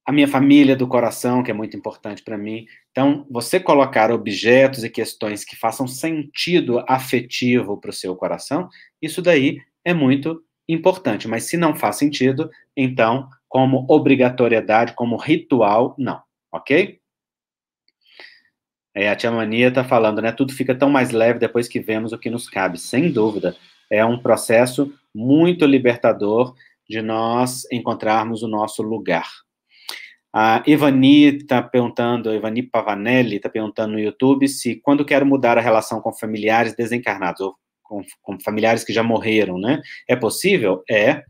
A: a minha família do coração, que é muito importante para mim. Então, você colocar objetos e questões que façam sentido afetivo para o seu coração, isso daí é muito importante. Mas se não faz sentido, então, como obrigatoriedade, como ritual, não, ok? É, a tia Mania está falando, né? Tudo fica tão mais leve depois que vemos o que nos cabe. Sem dúvida, é um processo muito libertador de nós encontrarmos o nosso lugar. A Evani está perguntando, Evani Pavanelli está perguntando no YouTube se quando quero mudar a relação com familiares desencarnados ou com, com familiares que já morreram, né? É possível? É,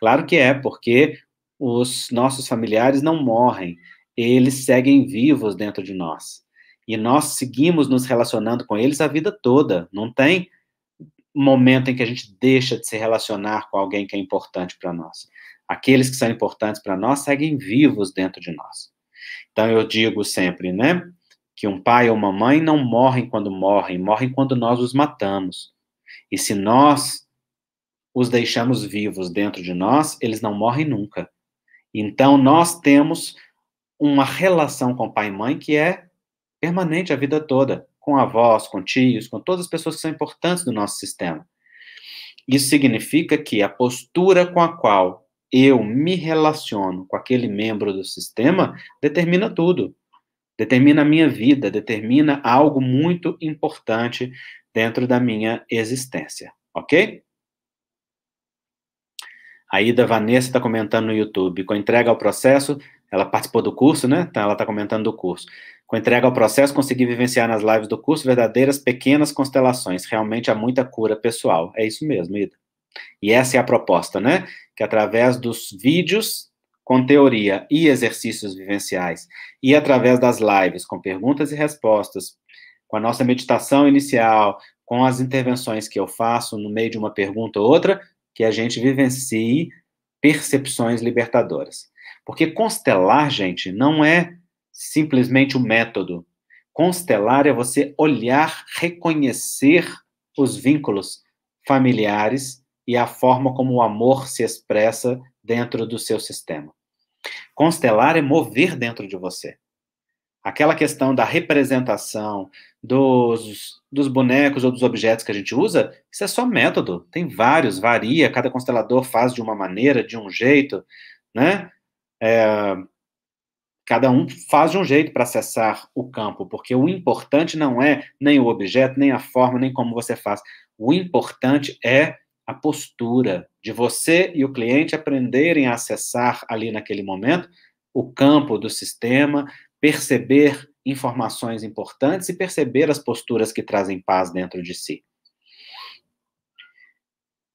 A: claro que é, porque os nossos familiares não morrem, eles seguem vivos dentro de nós. E nós seguimos nos relacionando com eles a vida toda. Não tem momento em que a gente deixa de se relacionar com alguém que é importante para nós aqueles que são importantes para nós seguem vivos dentro de nós. Então eu digo sempre, né, que um pai ou uma mãe não morrem quando morrem, morrem quando nós os matamos. E se nós os deixamos vivos dentro de nós, eles não morrem nunca. Então nós temos uma relação com pai e mãe que é permanente a vida toda, com avós, com tios, com todas as pessoas que são importantes do nosso sistema. Isso significa que a postura com a qual eu me relaciono com aquele membro do sistema determina tudo. Determina a minha vida, determina algo muito importante dentro da minha existência, ok? Aí da Vanessa está comentando no YouTube, com entrega ao processo, ela participou do curso, né? Então ela está comentando do curso. Com entrega ao processo, consegui vivenciar nas lives do curso verdadeiras pequenas constelações. Realmente há muita cura pessoal. É isso mesmo, Ida. E essa é a proposta, né? Que através dos vídeos com teoria e exercícios vivenciais, e através das lives com perguntas e respostas, com a nossa meditação inicial, com as intervenções que eu faço no meio de uma pergunta ou outra, que a gente vivencie percepções libertadoras. Porque constelar, gente, não é simplesmente um método. Constelar é você olhar, reconhecer os vínculos familiares e a forma como o amor se expressa dentro do seu sistema. Constelar é mover dentro de você. Aquela questão da representação dos, dos bonecos ou dos objetos que a gente usa, isso é só método. Tem vários, varia, cada constelador faz de uma maneira, de um jeito, né? É, cada um faz de um jeito para acessar o campo, porque o importante não é nem o objeto, nem a forma, nem como você faz. O importante é a postura de você e o cliente aprenderem a acessar ali naquele momento o campo do sistema, perceber informações importantes e perceber as posturas que trazem paz dentro de si.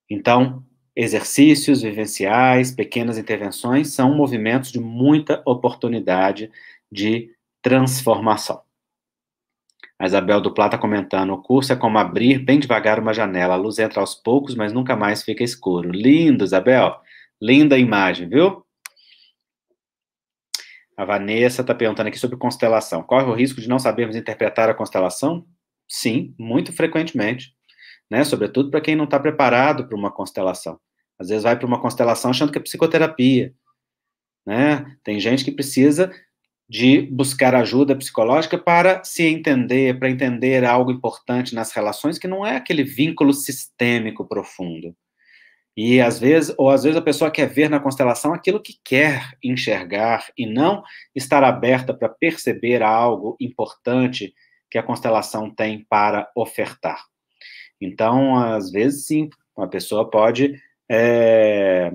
A: Então, exercícios vivenciais, pequenas intervenções são movimentos de muita oportunidade de transformação. A Isabel do Plata comentando: o curso é como abrir bem devagar uma janela. A luz entra aos poucos, mas nunca mais fica escuro. Lindo, Isabel. Linda imagem, viu? A Vanessa está perguntando aqui sobre constelação. Corre o risco de não sabermos interpretar a constelação? Sim, muito frequentemente. Né? Sobretudo para quem não está preparado para uma constelação. Às vezes vai para uma constelação achando que é psicoterapia. Né? Tem gente que precisa de buscar ajuda psicológica para se entender, para entender algo importante nas relações, que não é aquele vínculo sistêmico profundo. E às vezes, ou às vezes a pessoa quer ver na constelação aquilo que quer enxergar e não estar aberta para perceber algo importante que a constelação tem para ofertar. Então, às vezes, sim, uma pessoa pode é,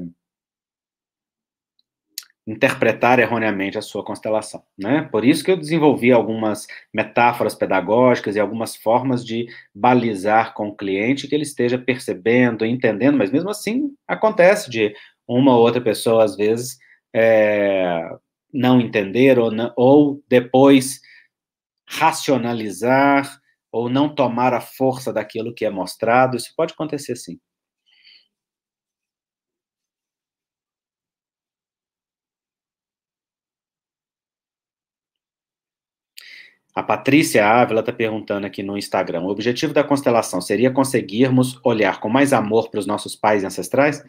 A: interpretar erroneamente a sua constelação. Né? Por isso que eu desenvolvi algumas metáforas pedagógicas e algumas formas de balizar com o cliente que ele esteja percebendo, entendendo, mas mesmo assim acontece de uma ou outra pessoa, às vezes, é, não entender ou, ou depois racionalizar ou não tomar a força daquilo que é mostrado. Isso pode acontecer sim. A Patrícia Ávila está perguntando aqui no Instagram: o objetivo da constelação seria conseguirmos olhar com mais amor para os nossos pais ancestrais?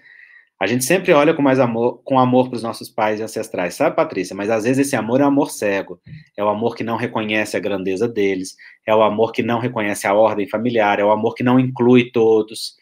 A: A gente sempre olha com mais amor, com amor para os nossos pais ancestrais, sabe, Patrícia? Mas às vezes esse amor é amor cego, é o amor que não reconhece a grandeza deles, é o amor que não reconhece a ordem familiar, é o amor que não inclui todos.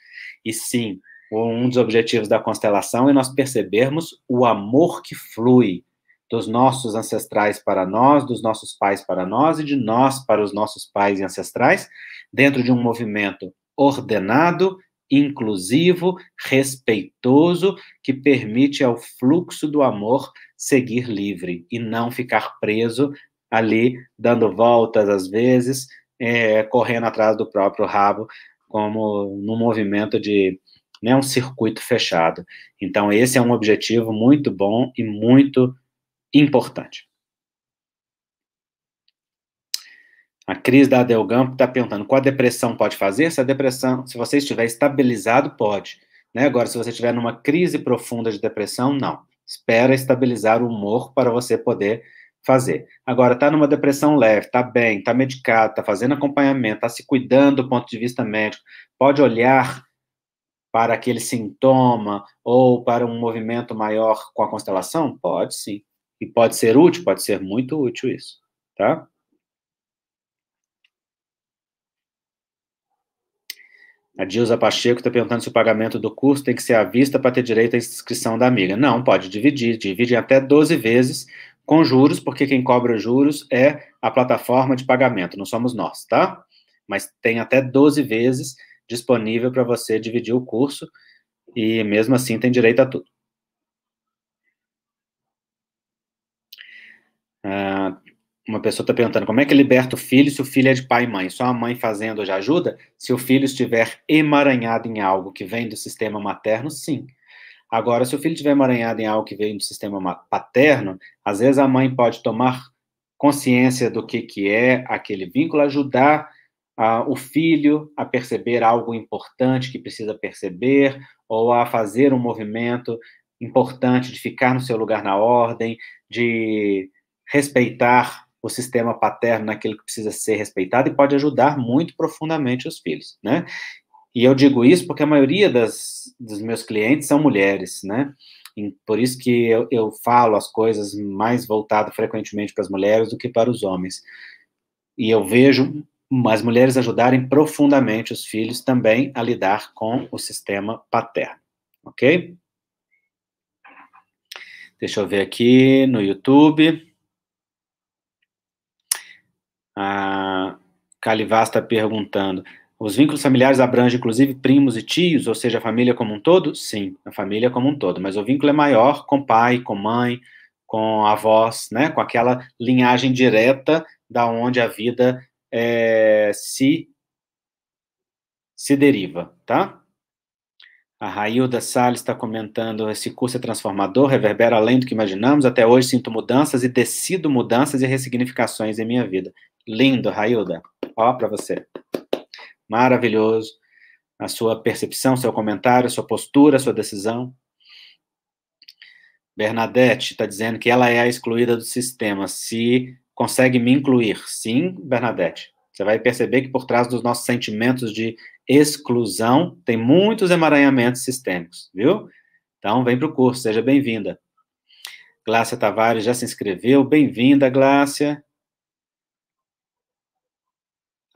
A: E sim, um dos objetivos da constelação é nós percebermos o amor que flui, dos nossos ancestrais para nós, dos nossos pais para nós e de nós para os nossos pais e ancestrais, dentro de um movimento ordenado, inclusivo, respeitoso, que permite ao fluxo do amor seguir livre e não ficar preso ali, dando voltas às vezes, é, correndo atrás do próprio rabo, como num movimento de né, um circuito fechado. Então, esse é um objetivo muito bom e muito importante. A Cris da Adelgampo está perguntando qual a depressão pode fazer? Se a depressão, se você estiver estabilizado, pode. Né? Agora, se você estiver numa crise profunda de depressão, não. Espera estabilizar o humor para você poder fazer. Agora, está numa depressão leve, está bem, está medicado, está fazendo acompanhamento, está se cuidando do ponto de vista médico, pode olhar para aquele sintoma ou para um movimento maior com a constelação? Pode sim. E pode ser útil, pode ser muito útil isso, tá? A Dilza Pacheco está perguntando se o pagamento do curso tem que ser à vista para ter direito à inscrição da amiga. Não, pode dividir, divide até 12 vezes com juros, porque quem cobra juros é a plataforma de pagamento, não somos nós, tá? Mas tem até 12 vezes disponível para você dividir o curso e mesmo assim tem direito a tudo. Ah, uma pessoa está perguntando como é que liberta o filho se o filho é de pai e mãe? Só a mãe fazendo já ajuda? Se o filho estiver emaranhado em algo que vem do sistema materno, sim. Agora, se o filho estiver emaranhado em algo que vem do sistema paterno, às vezes a mãe pode tomar consciência do que, que é aquele vínculo, ajudar uh, o filho a perceber algo importante que precisa perceber, ou a fazer um movimento importante de ficar no seu lugar na ordem, de respeitar o sistema paterno naquilo que precisa ser respeitado e pode ajudar muito profundamente os filhos, né? E eu digo isso porque a maioria das, dos meus clientes são mulheres, né? E por isso que eu, eu falo as coisas mais voltadas frequentemente para as mulheres do que para os homens. E eu vejo as mulheres ajudarem profundamente os filhos também a lidar com o sistema paterno, ok? Deixa eu ver aqui no YouTube. A Calivás está perguntando. Os vínculos familiares abrangem, inclusive, primos e tios, ou seja, a família como um todo? Sim, a família como um todo. Mas o vínculo é maior com pai, com mãe, com avós, né? com aquela linhagem direta da onde a vida é, se, se deriva, tá? A Railda Salles está comentando: esse curso é transformador, reverbera além do que imaginamos. Até hoje sinto mudanças e decido mudanças e ressignificações em minha vida. Lindo, Railda. Ó, para você. Maravilhoso. A sua percepção, seu comentário, sua postura, sua decisão. Bernadette está dizendo que ela é a excluída do sistema. Se consegue me incluir. Sim, Bernadette. Você vai perceber que por trás dos nossos sentimentos de exclusão tem muitos emaranhamentos sistêmicos, viu? Então, vem para o curso, seja bem-vinda. Glácia Tavares já se inscreveu. Bem-vinda, Glácia.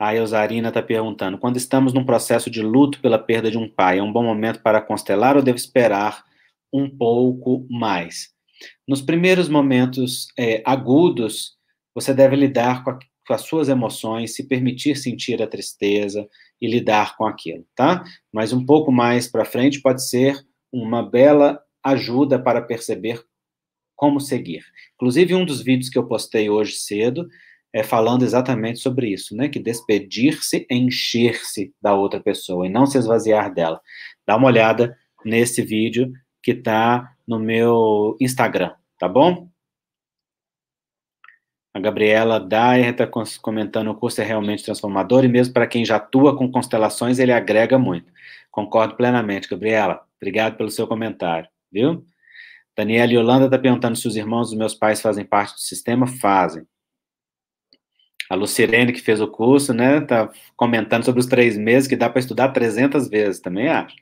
A: A Elzarina está perguntando: quando estamos num processo de luto pela perda de um pai, é um bom momento para constelar ou devo esperar um pouco mais? Nos primeiros momentos é, agudos, você deve lidar com, a, com, as suas emoções, se permitir sentir a tristeza e lidar com aquilo, tá? Mas um pouco mais para frente pode ser uma bela ajuda para perceber como seguir. Inclusive, um dos vídeos que eu postei hoje cedo é, falando exatamente sobre isso, né? Que despedir-se é encher-se da outra pessoa e não se esvaziar dela. Dá uma olhada nesse vídeo que está no meu Instagram, tá bom? A Gabriela Dyer está comentando o curso é realmente transformador e mesmo para quem já atua com constelações, ele agrega muito. Concordo plenamente, Gabriela. Obrigado pelo seu comentário, viu? Daniela Yolanda está perguntando se os irmãos dos meus pais fazem parte do sistema. Fazem a Lucirene, que fez o curso, né, tá comentando sobre os três meses, que dá para estudar 300 vezes, também acho.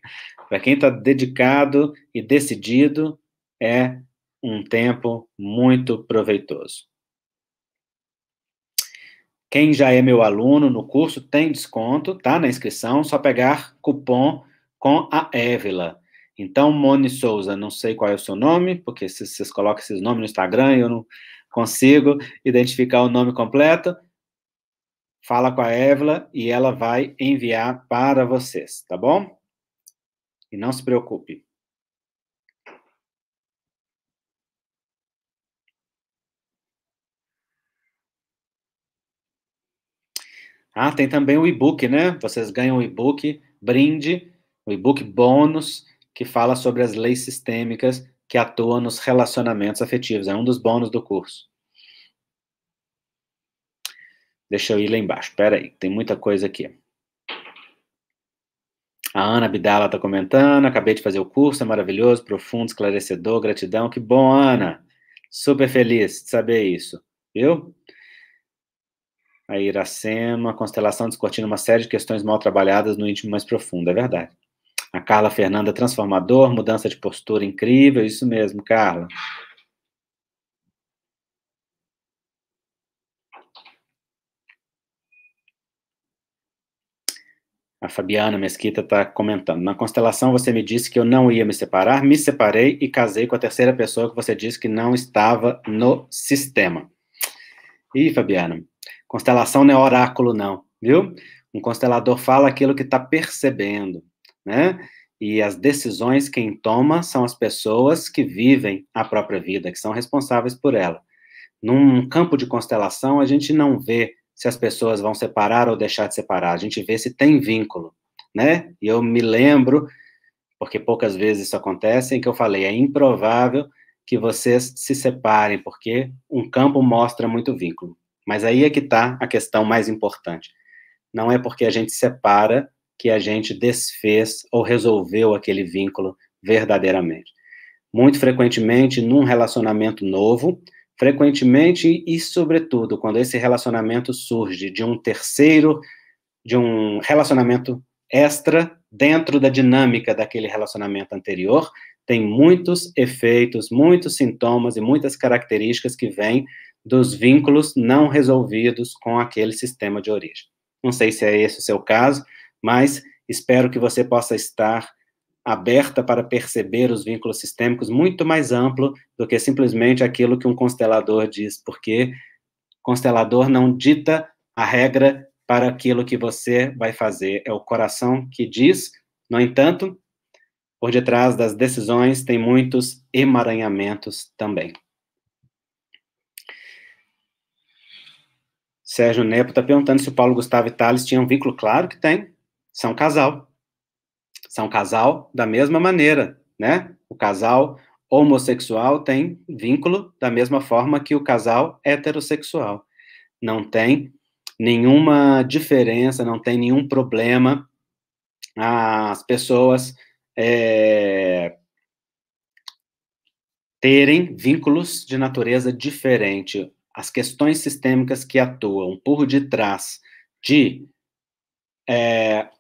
A: Para quem está dedicado e decidido, é um tempo muito proveitoso. Quem já é meu aluno no curso tem desconto, tá? Na inscrição, só pegar cupom com a Évila. Então, Moni Souza, não sei qual é o seu nome, porque se vocês colocam esses nomes no Instagram, eu não consigo identificar o nome completo fala com a Evla e ela vai enviar para vocês, tá bom? E não se preocupe. Ah, tem também o e-book, né? Vocês ganham o e-book brinde, o e-book bônus, que fala sobre as leis sistêmicas que atuam nos relacionamentos afetivos. É um dos bônus do curso. Deixa eu ir lá embaixo. Pera aí, tem muita coisa aqui. A Ana Bidala está comentando. Acabei de fazer o curso, é maravilhoso, profundo, esclarecedor, gratidão. Que bom, Ana. Super feliz de saber isso, viu? A Iracema, a constelação discutindo uma série de questões mal trabalhadas no íntimo mais profundo, é verdade. A Carla Fernanda, transformador, mudança de postura incrível, isso mesmo, Carla. A Fabiana Mesquita está comentando. Na constelação você me disse que eu não ia me separar, me separei e casei com a terceira pessoa que você disse que não estava no sistema. Ih, Fabiana, constelação não é oráculo, não, viu? Um constelador fala aquilo que está percebendo, né? E as decisões quem toma são as pessoas que vivem a própria vida, que são responsáveis por ela. Num campo de constelação, a gente não vê se as pessoas vão separar ou deixar de separar. A gente vê se tem vínculo, né? E eu me lembro, porque poucas vezes isso acontece, em que eu falei, é improvável que vocês se separem, porque um campo mostra muito vínculo. Mas aí é que está a questão mais importante. Não é porque a gente separa que a gente desfez ou resolveu aquele vínculo verdadeiramente. Muito frequentemente, num relacionamento novo, frequentemente e, sobretudo, quando esse relacionamento surge de um terceiro, de um relacionamento extra dentro da dinâmica daquele relacionamento anterior, tem muitos efeitos, muitos sintomas e muitas características que vêm dos vínculos não resolvidos com aquele sistema de origem. Não sei se é esse o seu caso, mas espero que você possa estar aberta para perceber os vínculos sistêmicos muito mais amplo do que simplesmente aquilo que um constelador diz, porque constelador não dita a regra para aquilo que você vai fazer, é o coração que diz. No entanto, por detrás das decisões tem muitos emaranhamentos também. Sérgio Nepo está perguntando se o Paulo Gustavo e Thales tinham um vínculo. Claro que tem. São casal são casal da mesma maneira, né? O casal homossexual tem vínculo da mesma forma que o casal heterossexual. Não tem nenhuma diferença, não tem nenhum problema. As pessoas é, terem vínculos de natureza diferente. As questões sistêmicas que atuam por detrás de é,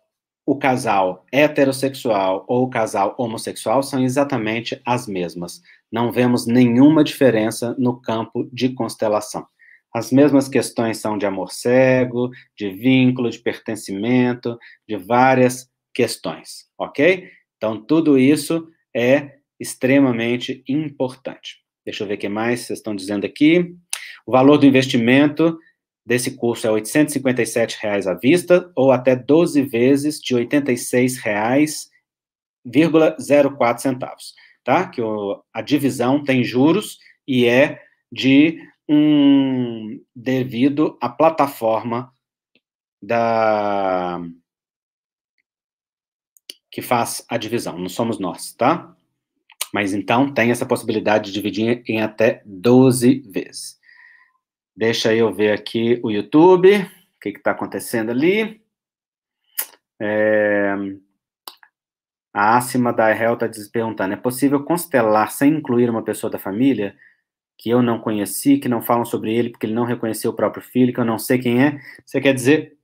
A: o casal heterossexual ou o casal homossexual são exatamente as mesmas. Não vemos nenhuma diferença no campo de constelação. As mesmas questões são de amor cego, de vínculo, de pertencimento, de várias questões, ok? Então, tudo isso é extremamente importante. Deixa eu ver o que mais vocês estão dizendo aqui. O valor do investimento desse curso é R$ 857,00 reais à vista ou até 12 vezes de R$ 86,04 centavos, tá? Que o, a divisão tem juros e é de um devido à plataforma da que faz a divisão, não somos nós, tá? Mas então tem essa possibilidade de dividir em até 12 vezes. Deixa eu ver aqui o YouTube, o que está acontecendo ali. É... A Acima da Hel está perguntando: é possível constelar sem incluir uma pessoa da família que eu não conheci, que não falam sobre ele porque ele não reconheceu o próprio filho, que eu não sei quem é? Você quer dizer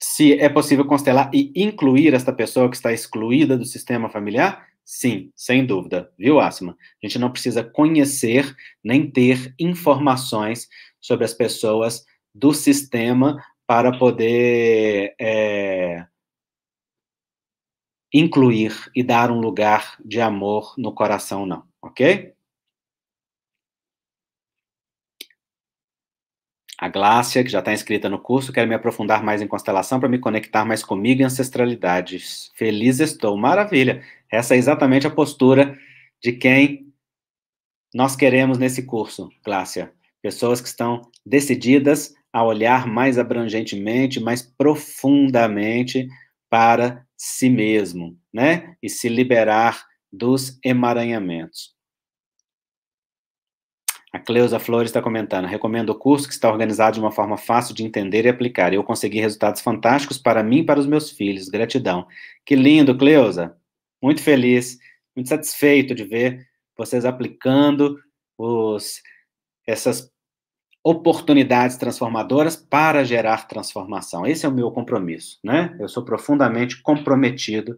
A: se é possível constelar e incluir esta pessoa que está excluída do sistema familiar? Sim, sem dúvida, viu, Asma? A gente não precisa conhecer nem ter informações sobre as pessoas do sistema para poder é, incluir e dar um lugar de amor no coração, não, ok? A Glácia, que já está inscrita no curso, quer me aprofundar mais em constelação para me conectar mais comigo e ancestralidades. Feliz estou, maravilha! Essa é exatamente a postura de quem nós queremos nesse curso, Glácia pessoas que estão decididas a olhar mais abrangentemente, mais profundamente para si mesmo, né? E se liberar dos emaranhamentos. A Cleusa Flores está comentando: recomendo o curso que está organizado de uma forma fácil de entender e aplicar. Eu consegui resultados fantásticos para mim e para os meus filhos. Gratidão. Que lindo, Cleusa. Muito feliz, muito satisfeito de ver vocês aplicando os, essas oportunidades transformadoras para gerar transformação. Esse é o meu compromisso, né? Eu sou profundamente comprometido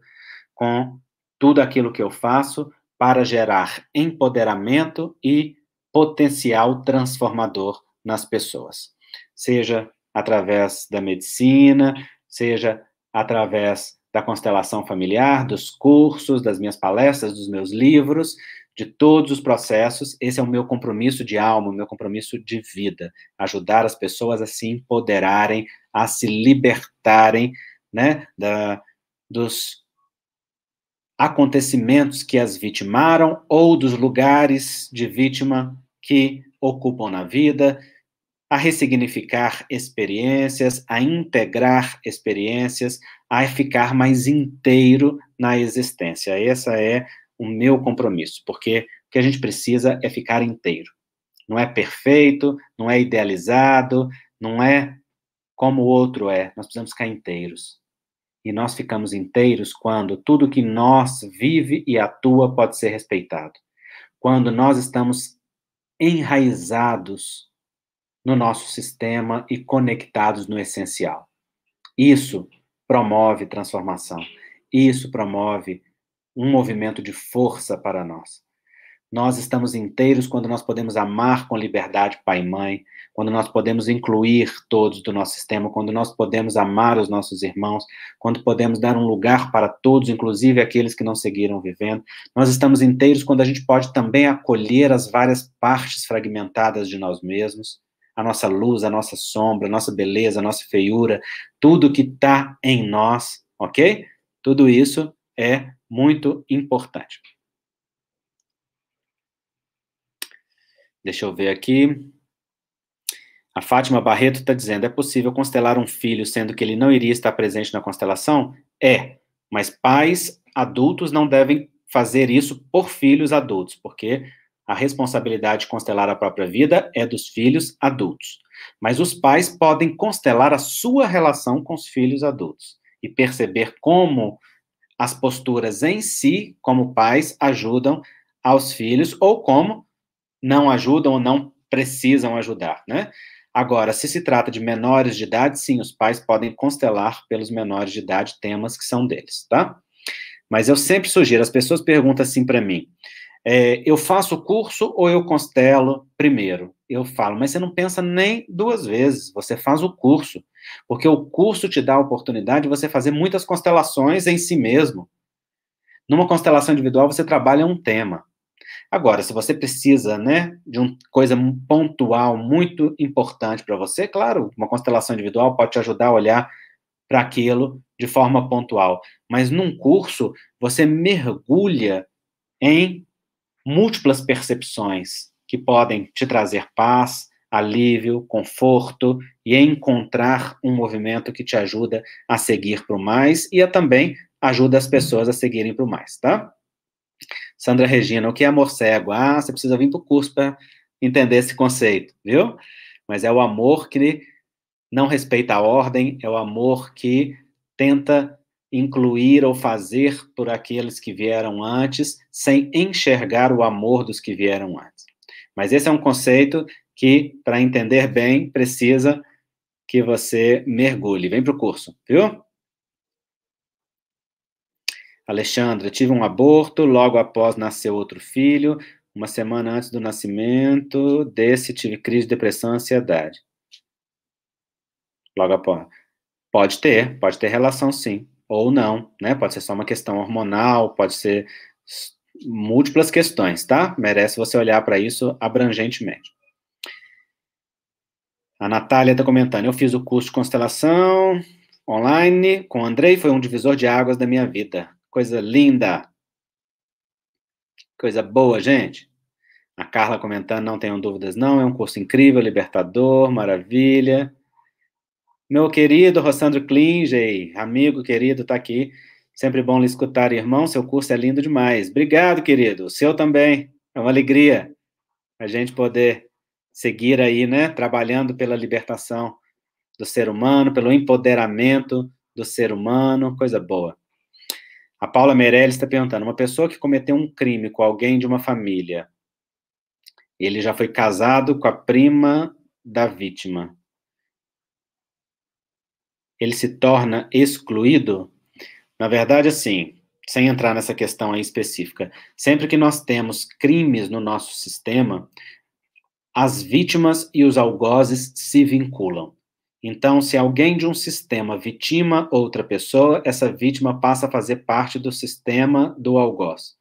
A: com tudo aquilo que eu faço para gerar empoderamento e potencial transformador nas pessoas, seja através da medicina, seja através da constelação familiar, dos cursos, das minhas palestras, dos meus livros, de todos os processos. Esse é o meu compromisso de alma, o meu compromisso de vida. Ajudar as pessoas a se empoderarem, a se libertarem né, da, dos acontecimentos que as vitimaram ou dos lugares de vítima que ocupam na vida, a ressignificar experiências, a integrar experiências, a ficar mais inteiro na existência. Essa é o meu compromisso, porque o que a gente precisa é ficar inteiro. Não é perfeito, não é idealizado, não é como o outro é. Nós precisamos ficar inteiros. E nós ficamos inteiros quando tudo que nós vive e atua pode ser respeitado. Quando nós estamos enraizados no nosso sistema e conectados no essencial. Isso promove transformação. Isso promove um movimento de força para nós. Nós estamos inteiros quando nós podemos amar com liberdade pai e mãe, quando nós podemos incluir todos do nosso sistema, quando nós podemos amar os nossos irmãos, quando podemos dar um lugar para todos, inclusive aqueles que não seguiram vivendo. Nós estamos inteiros quando a gente pode também acolher as várias partes fragmentadas de nós mesmos, a nossa luz, a nossa sombra, a nossa beleza, a nossa feiura, tudo que está em nós, ok? Tudo isso é muito importante. Deixa eu ver aqui. A Fátima Barreto está dizendo: é possível constelar um filho sendo que ele não iria estar presente na constelação? É, mas pais adultos não devem fazer isso por filhos adultos, porque a responsabilidade de constelar a própria vida é dos filhos adultos. Mas os pais podem constelar a sua relação com os filhos adultos e perceber como as posturas em si, como pais, ajudam aos filhos ou como não ajudam ou não precisam ajudar, né? Agora, se se trata de menores de idade, sim, os pais podem constelar pelos menores de idade temas que são deles, tá? Mas eu sempre sugiro, as pessoas perguntam assim para mim: é, eu faço o curso ou eu constelo primeiro? Eu falo, mas você não pensa nem duas vezes, você faz o curso, porque o curso te dá a oportunidade de você fazer muitas constelações em si mesmo. Numa constelação individual, você trabalha um tema. Agora, se você precisa né, de uma coisa pontual, muito importante para você, claro, uma constelação individual pode te ajudar a olhar para aquilo de forma pontual. Mas num curso, você mergulha em múltiplas percepções que podem te trazer paz, alívio, conforto e encontrar um movimento que te ajuda a seguir para o mais e a, também ajuda as pessoas a seguirem para o mais, tá? Sandra Regina, o que é amor cego? Ah, você precisa vir para o curso para entender esse conceito, viu? Mas é o amor que não respeita a ordem, é o amor que tenta incluir ou fazer por aqueles que vieram antes, sem enxergar o amor dos que vieram antes. Mas esse é um conceito que, para entender bem, precisa que você mergulhe. Vem para o curso, viu? Alexandre, tive um aborto, logo após nasceu outro filho, uma semana antes do nascimento desse, tive crise de depressão e ansiedade. Logo após. Pode ter, pode ter relação sim ou não, né? Pode ser só uma questão hormonal, pode ser múltiplas questões, tá? Merece você olhar para isso abrangentemente. A Natália está comentando: eu fiz o curso de constelação online com o Andrei, foi um divisor de águas da minha vida. Coisa linda! Coisa boa, gente. A Carla comentando: não tenham dúvidas, não. É um curso incrível, libertador, maravilha. Meu querido Rossandro Klinger, amigo querido, está aqui. Sempre bom lhe escutar, irmão. Seu curso é lindo demais. Obrigado, querido. O seu também. É uma alegria a gente poder seguir aí, né? Trabalhando pela libertação do ser humano, pelo empoderamento do ser humano. Coisa boa. A Paula Meirelles está perguntando: uma pessoa que cometeu um crime com alguém de uma família, ele já foi casado com a prima da vítima ele se torna excluído? Na verdade, assim, sem entrar nessa questão aí específica, sempre que nós temos crimes no nosso sistema, as vítimas e os algozes se vinculam. Então, se alguém de um sistema vitima outra pessoa, essa vítima passa a fazer parte do sistema do algoz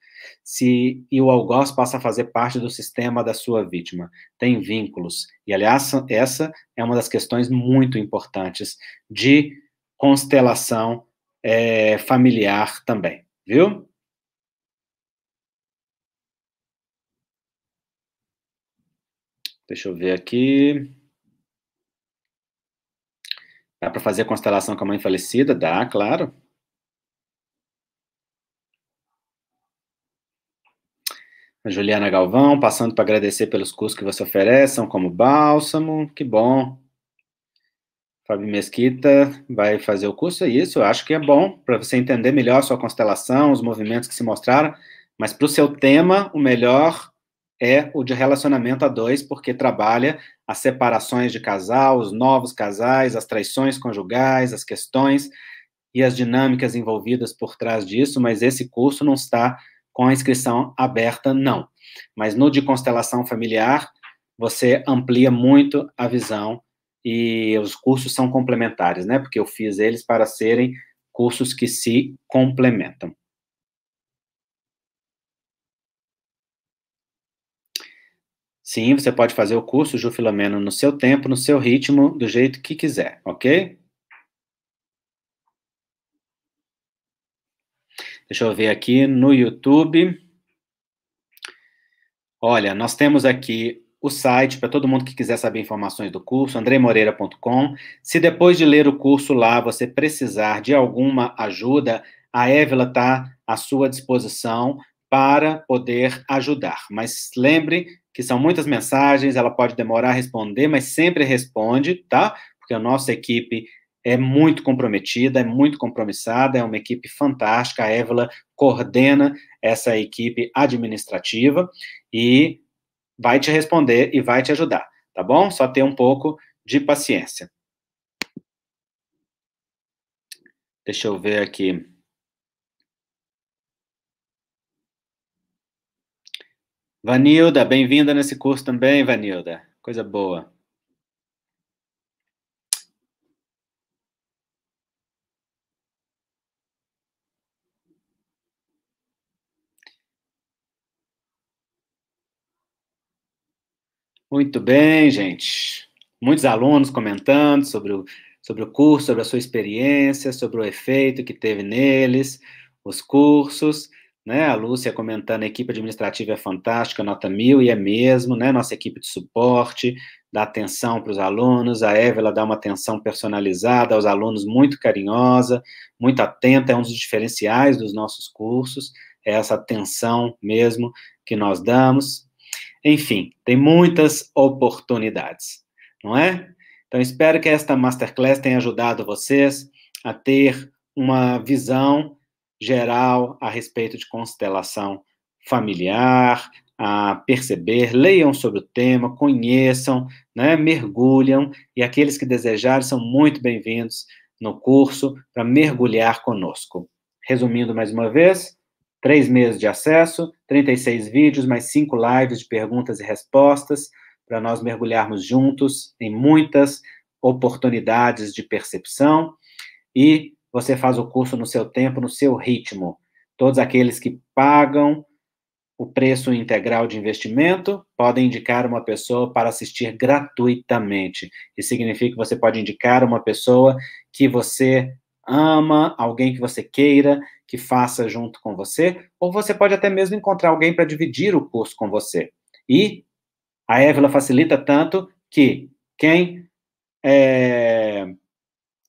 A: se e o algoz passa a fazer parte do sistema da sua vítima. Tem vínculos. E, aliás, essa é uma das questões muito importantes de constelação é, familiar também, viu? Deixa eu ver aqui. Dá para fazer constelação com a mãe falecida? Dá, claro. Juliana Galvão, passando para agradecer pelos cursos que você oferece, são como bálsamo, que bom. Fábio Mesquita vai fazer o curso, é isso, eu acho que é bom, para você entender melhor a sua constelação, os movimentos que se mostraram, mas para o seu tema, o melhor é o de relacionamento a dois, porque trabalha as separações de casal, os novos casais, as traições conjugais, as questões e as dinâmicas envolvidas por trás disso, mas esse curso não está com a inscrição aberta, não. Mas no de constelação familiar, você amplia muito a visão e os cursos são complementares, né? Porque eu fiz eles para serem cursos que se complementam. Sim, você pode fazer o curso Ju Filomeno no seu tempo, no seu ritmo, do jeito que quiser, ok? Deixa eu ver aqui no YouTube. Olha, nós temos aqui o site para todo mundo que quiser saber informações do curso, andremoreira.com. Se depois de ler o curso lá você precisar de alguma ajuda, a Évila está à sua disposição para poder ajudar. Mas lembre que são muitas mensagens, ela pode demorar a responder, mas sempre responde, tá? Porque a nossa equipe é muito comprometida, é muito compromissada, é uma equipe fantástica. A Évila coordena essa equipe administrativa e vai te responder e vai te ajudar, tá bom? Só ter um pouco de paciência. Deixa eu ver aqui. Vanilda, bem-vinda nesse curso também, Vanilda. Coisa boa. Muito bem, gente. Muitos alunos comentando sobre o, sobre o curso, sobre a sua experiência, sobre o efeito que teve neles, os cursos. Né? A Lúcia comentando, a equipe administrativa é fantástica, nota mil, e é mesmo, né? Nossa equipe de suporte dá atenção para os alunos, a Évela dá uma atenção personalizada aos alunos, muito carinhosa, muito atenta, é um dos diferenciais dos nossos cursos, é essa atenção mesmo que nós damos. Enfim, tem muitas oportunidades, não é? Então, espero que esta masterclass tenha ajudado vocês a ter uma visão geral a respeito de constelação familiar, a perceber, leiam sobre o tema, conheçam, né, mergulham, e aqueles que desejarem são muito bem-vindos no curso para mergulhar conosco. Resumindo mais uma vez, Três meses de acesso, 36 vídeos, mais cinco lives de perguntas e respostas, para nós mergulharmos juntos em muitas oportunidades de percepção. E você faz o curso no seu tempo, no seu ritmo. Todos aqueles que pagam o preço integral de investimento podem indicar uma pessoa para assistir gratuitamente. Isso significa que você pode indicar uma pessoa que você ama, alguém que você queira que faça junto com você, ou você pode até mesmo encontrar alguém para dividir o curso com você. E a Évila facilita tanto que quem é,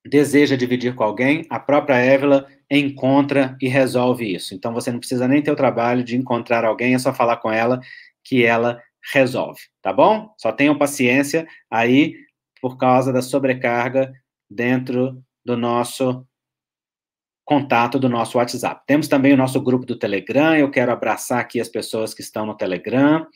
A: deseja dividir com alguém, a própria Évila encontra e resolve isso. Então você não precisa nem ter o trabalho de encontrar alguém, é só falar com ela que ela resolve, tá bom? Só tenham paciência aí por causa da sobrecarga dentro do nosso contato do nosso WhatsApp. Temos também o nosso grupo do Telegram. Eu quero abraçar aqui as pessoas que estão no Telegram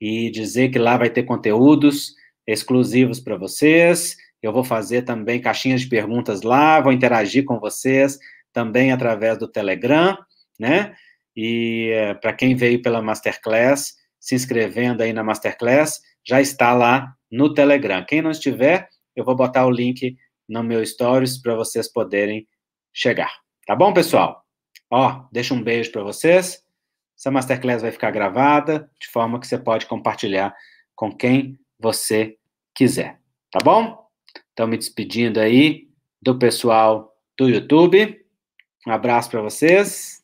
A: e dizer que lá vai ter conteúdos exclusivos para vocês. Eu vou fazer também caixinhas de perguntas lá, vou interagir com vocês também através do Telegram, né? E é, para quem veio pela Masterclass, se inscrevendo aí na Masterclass, já está lá no Telegram. Quem não estiver, eu vou botar o link no meu Stories para vocês poderem chegar. Tá bom, pessoal? Ó, deixa um beijo para vocês. Essa masterclass vai ficar gravada de forma que você pode compartilhar com quem você quiser. Tá bom? Então, me despedindo aí do pessoal do YouTube. Um abraço para vocês.